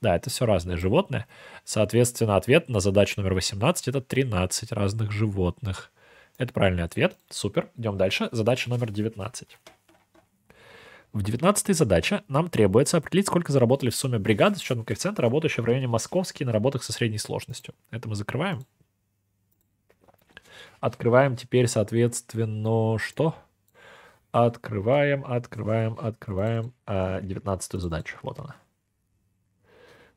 Да, это все разные животные. Соответственно, ответ на задачу номер 18 — это 13 разных животных. Это правильный ответ. Супер. Идем дальше. Задача номер 19. В 19 задаче нам требуется определить, сколько заработали в сумме бригады с учетом коэффициента, работающие в районе Московский на работах со средней сложностью. Это мы закрываем. Открываем теперь, соответственно, что? Открываем, открываем, открываем э, 19 задачу. Вот она.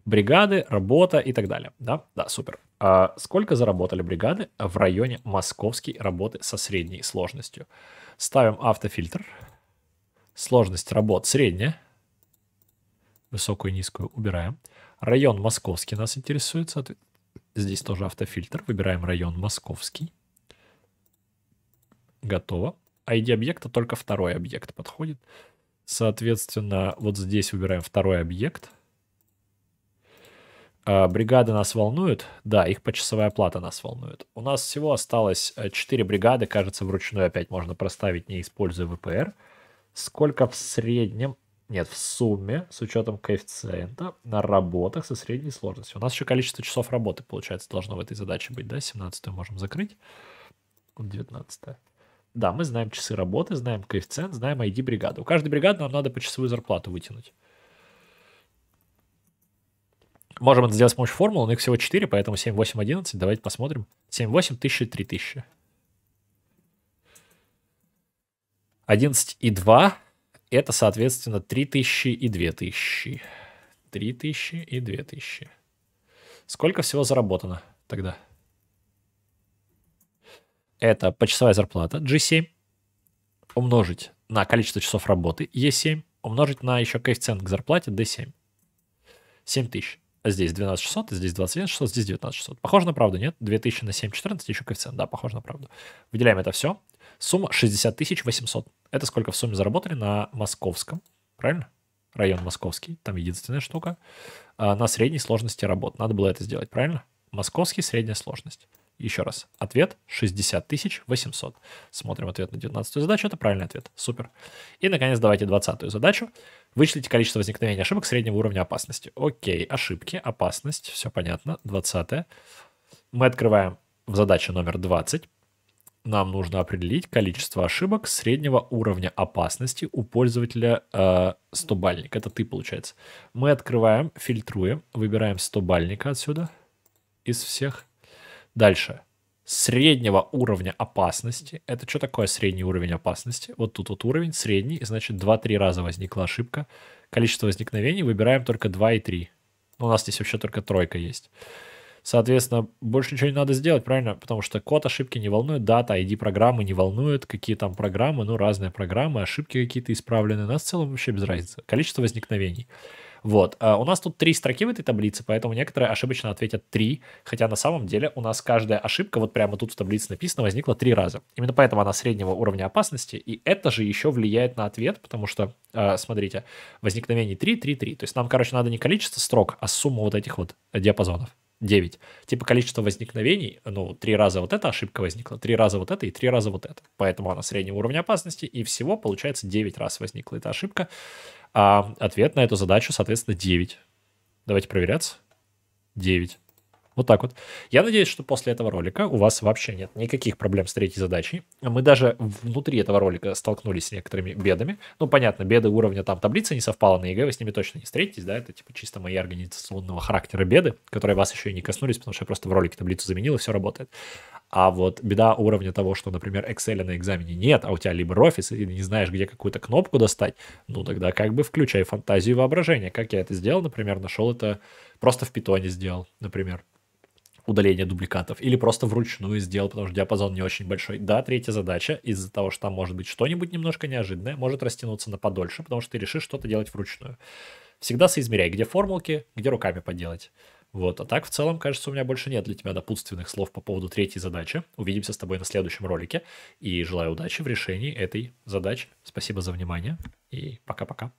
Бригады, работа и так далее. Да, да, супер. А сколько заработали бригады в районе Московский работы со средней сложностью? Ставим автофильтр. Автофильтр. Сложность работ средняя. Высокую и низкую убираем. Район московский нас интересует. Здесь тоже автофильтр. Выбираем район московский. Готово. ID а объекта только второй объект подходит. Соответственно, вот здесь выбираем второй объект. А, бригады нас волнуют. Да, их почасовая плата нас волнует. У нас всего осталось 4 э, бригады. Кажется, вручную опять можно проставить, не используя ВПР сколько в среднем, нет, в сумме, с учетом коэффициента, на работах со средней сложностью. У нас еще количество часов работы, получается, должно в этой задаче быть, да? 17 можем закрыть, 19 Да, мы знаем часы работы, знаем коэффициент, знаем ID бригаду. У каждой бригады нам надо по часовую зарплату вытянуть. Можем это сделать с помощью формулы. но их всего 4, поэтому 7, 8, 11. Давайте посмотрим. 7, 8, 1000, 3000. 11,2 это, соответственно, 3000 и 2000. 3000 и 2000. Сколько всего заработано тогда? Это почасовая зарплата G7 умножить на количество часов работы E7 умножить на еще коэффициент к зарплате D7. 7000. А здесь 12600, а здесь 21600, а здесь 19600. Похоже на правду, нет? 2000 на 7, 14, еще коэффициент. Да, похоже на правду. Выделяем это все. Сумма 60 800. Это сколько в сумме заработали на московском, правильно? Район московский, там единственная штука. А, на средней сложности работ. Надо было это сделать, правильно? Московский, средняя сложность. Еще раз. Ответ 60 800. Смотрим ответ на 19 задачу. Это правильный ответ. Супер. И, наконец, давайте 20 задачу. Вычислите количество возникновения ошибок среднего уровня опасности. Окей, ошибки, опасность, все понятно. 20. -е. Мы открываем в задаче номер 20 нам нужно определить количество ошибок среднего уровня опасности у пользователя э, 100-бальник. Это ты, получается. Мы открываем, фильтруем, выбираем 100-бальника отсюда из всех. Дальше. Среднего уровня опасности. Это что такое средний уровень опасности? Вот тут вот уровень средний, значит 2-3 раза возникла ошибка. Количество возникновений выбираем только 2 и 3. У нас здесь вообще только тройка есть. Соответственно, больше ничего не надо сделать, правильно? Потому что код ошибки не волнует, дата, ID программы не волнует, какие там программы, ну, разные программы, ошибки какие-то исправлены. у Нас в целом вообще без разницы. Количество возникновений. Вот. А у нас тут три строки в этой таблице, поэтому некоторые ошибочно ответят три, хотя на самом деле у нас каждая ошибка, вот прямо тут в таблице написано, возникла три раза. Именно поэтому она среднего уровня опасности, и это же еще влияет на ответ, потому что, а, смотрите, возникновений 3, 3, 3. То есть нам, короче, надо не количество строк, а сумму вот этих вот диапазонов. 9. Типа количество возникновений, ну, три раза вот эта ошибка возникла, три раза вот это и три раза вот это. Поэтому она среднего уровня опасности, и всего, получается, 9 раз возникла эта ошибка. А ответ на эту задачу, соответственно, 9. Давайте проверяться. 9. Вот так вот. Я надеюсь, что после этого ролика у вас вообще нет никаких проблем с третьей задачей. Мы даже внутри этого ролика столкнулись с некоторыми бедами. Ну, понятно, беды уровня там таблицы не совпало на ЕГЭ, вы с ними точно не встретитесь, да, это типа чисто мои организационного характера беды, которые вас еще и не коснулись, потому что я просто в ролике таблицу заменил, и все работает. А вот беда уровня того, что, например, Excel на экзамене нет, а у тебя LibreOffice, и не знаешь, где какую-то кнопку достать, ну тогда как бы включай фантазию и воображение. Как я это сделал, например, нашел это, просто в питоне сделал, например удаление дубликатов, или просто вручную сделал, потому что диапазон не очень большой. Да, третья задача, из-за того, что там может быть что-нибудь немножко неожиданное, может растянуться на подольше, потому что ты решишь что-то делать вручную. Всегда соизмеряй, где формулки, где руками поделать. Вот, а так в целом, кажется, у меня больше нет для тебя допутственных слов по поводу третьей задачи. Увидимся с тобой на следующем ролике и желаю удачи в решении этой задачи. Спасибо за внимание и пока-пока.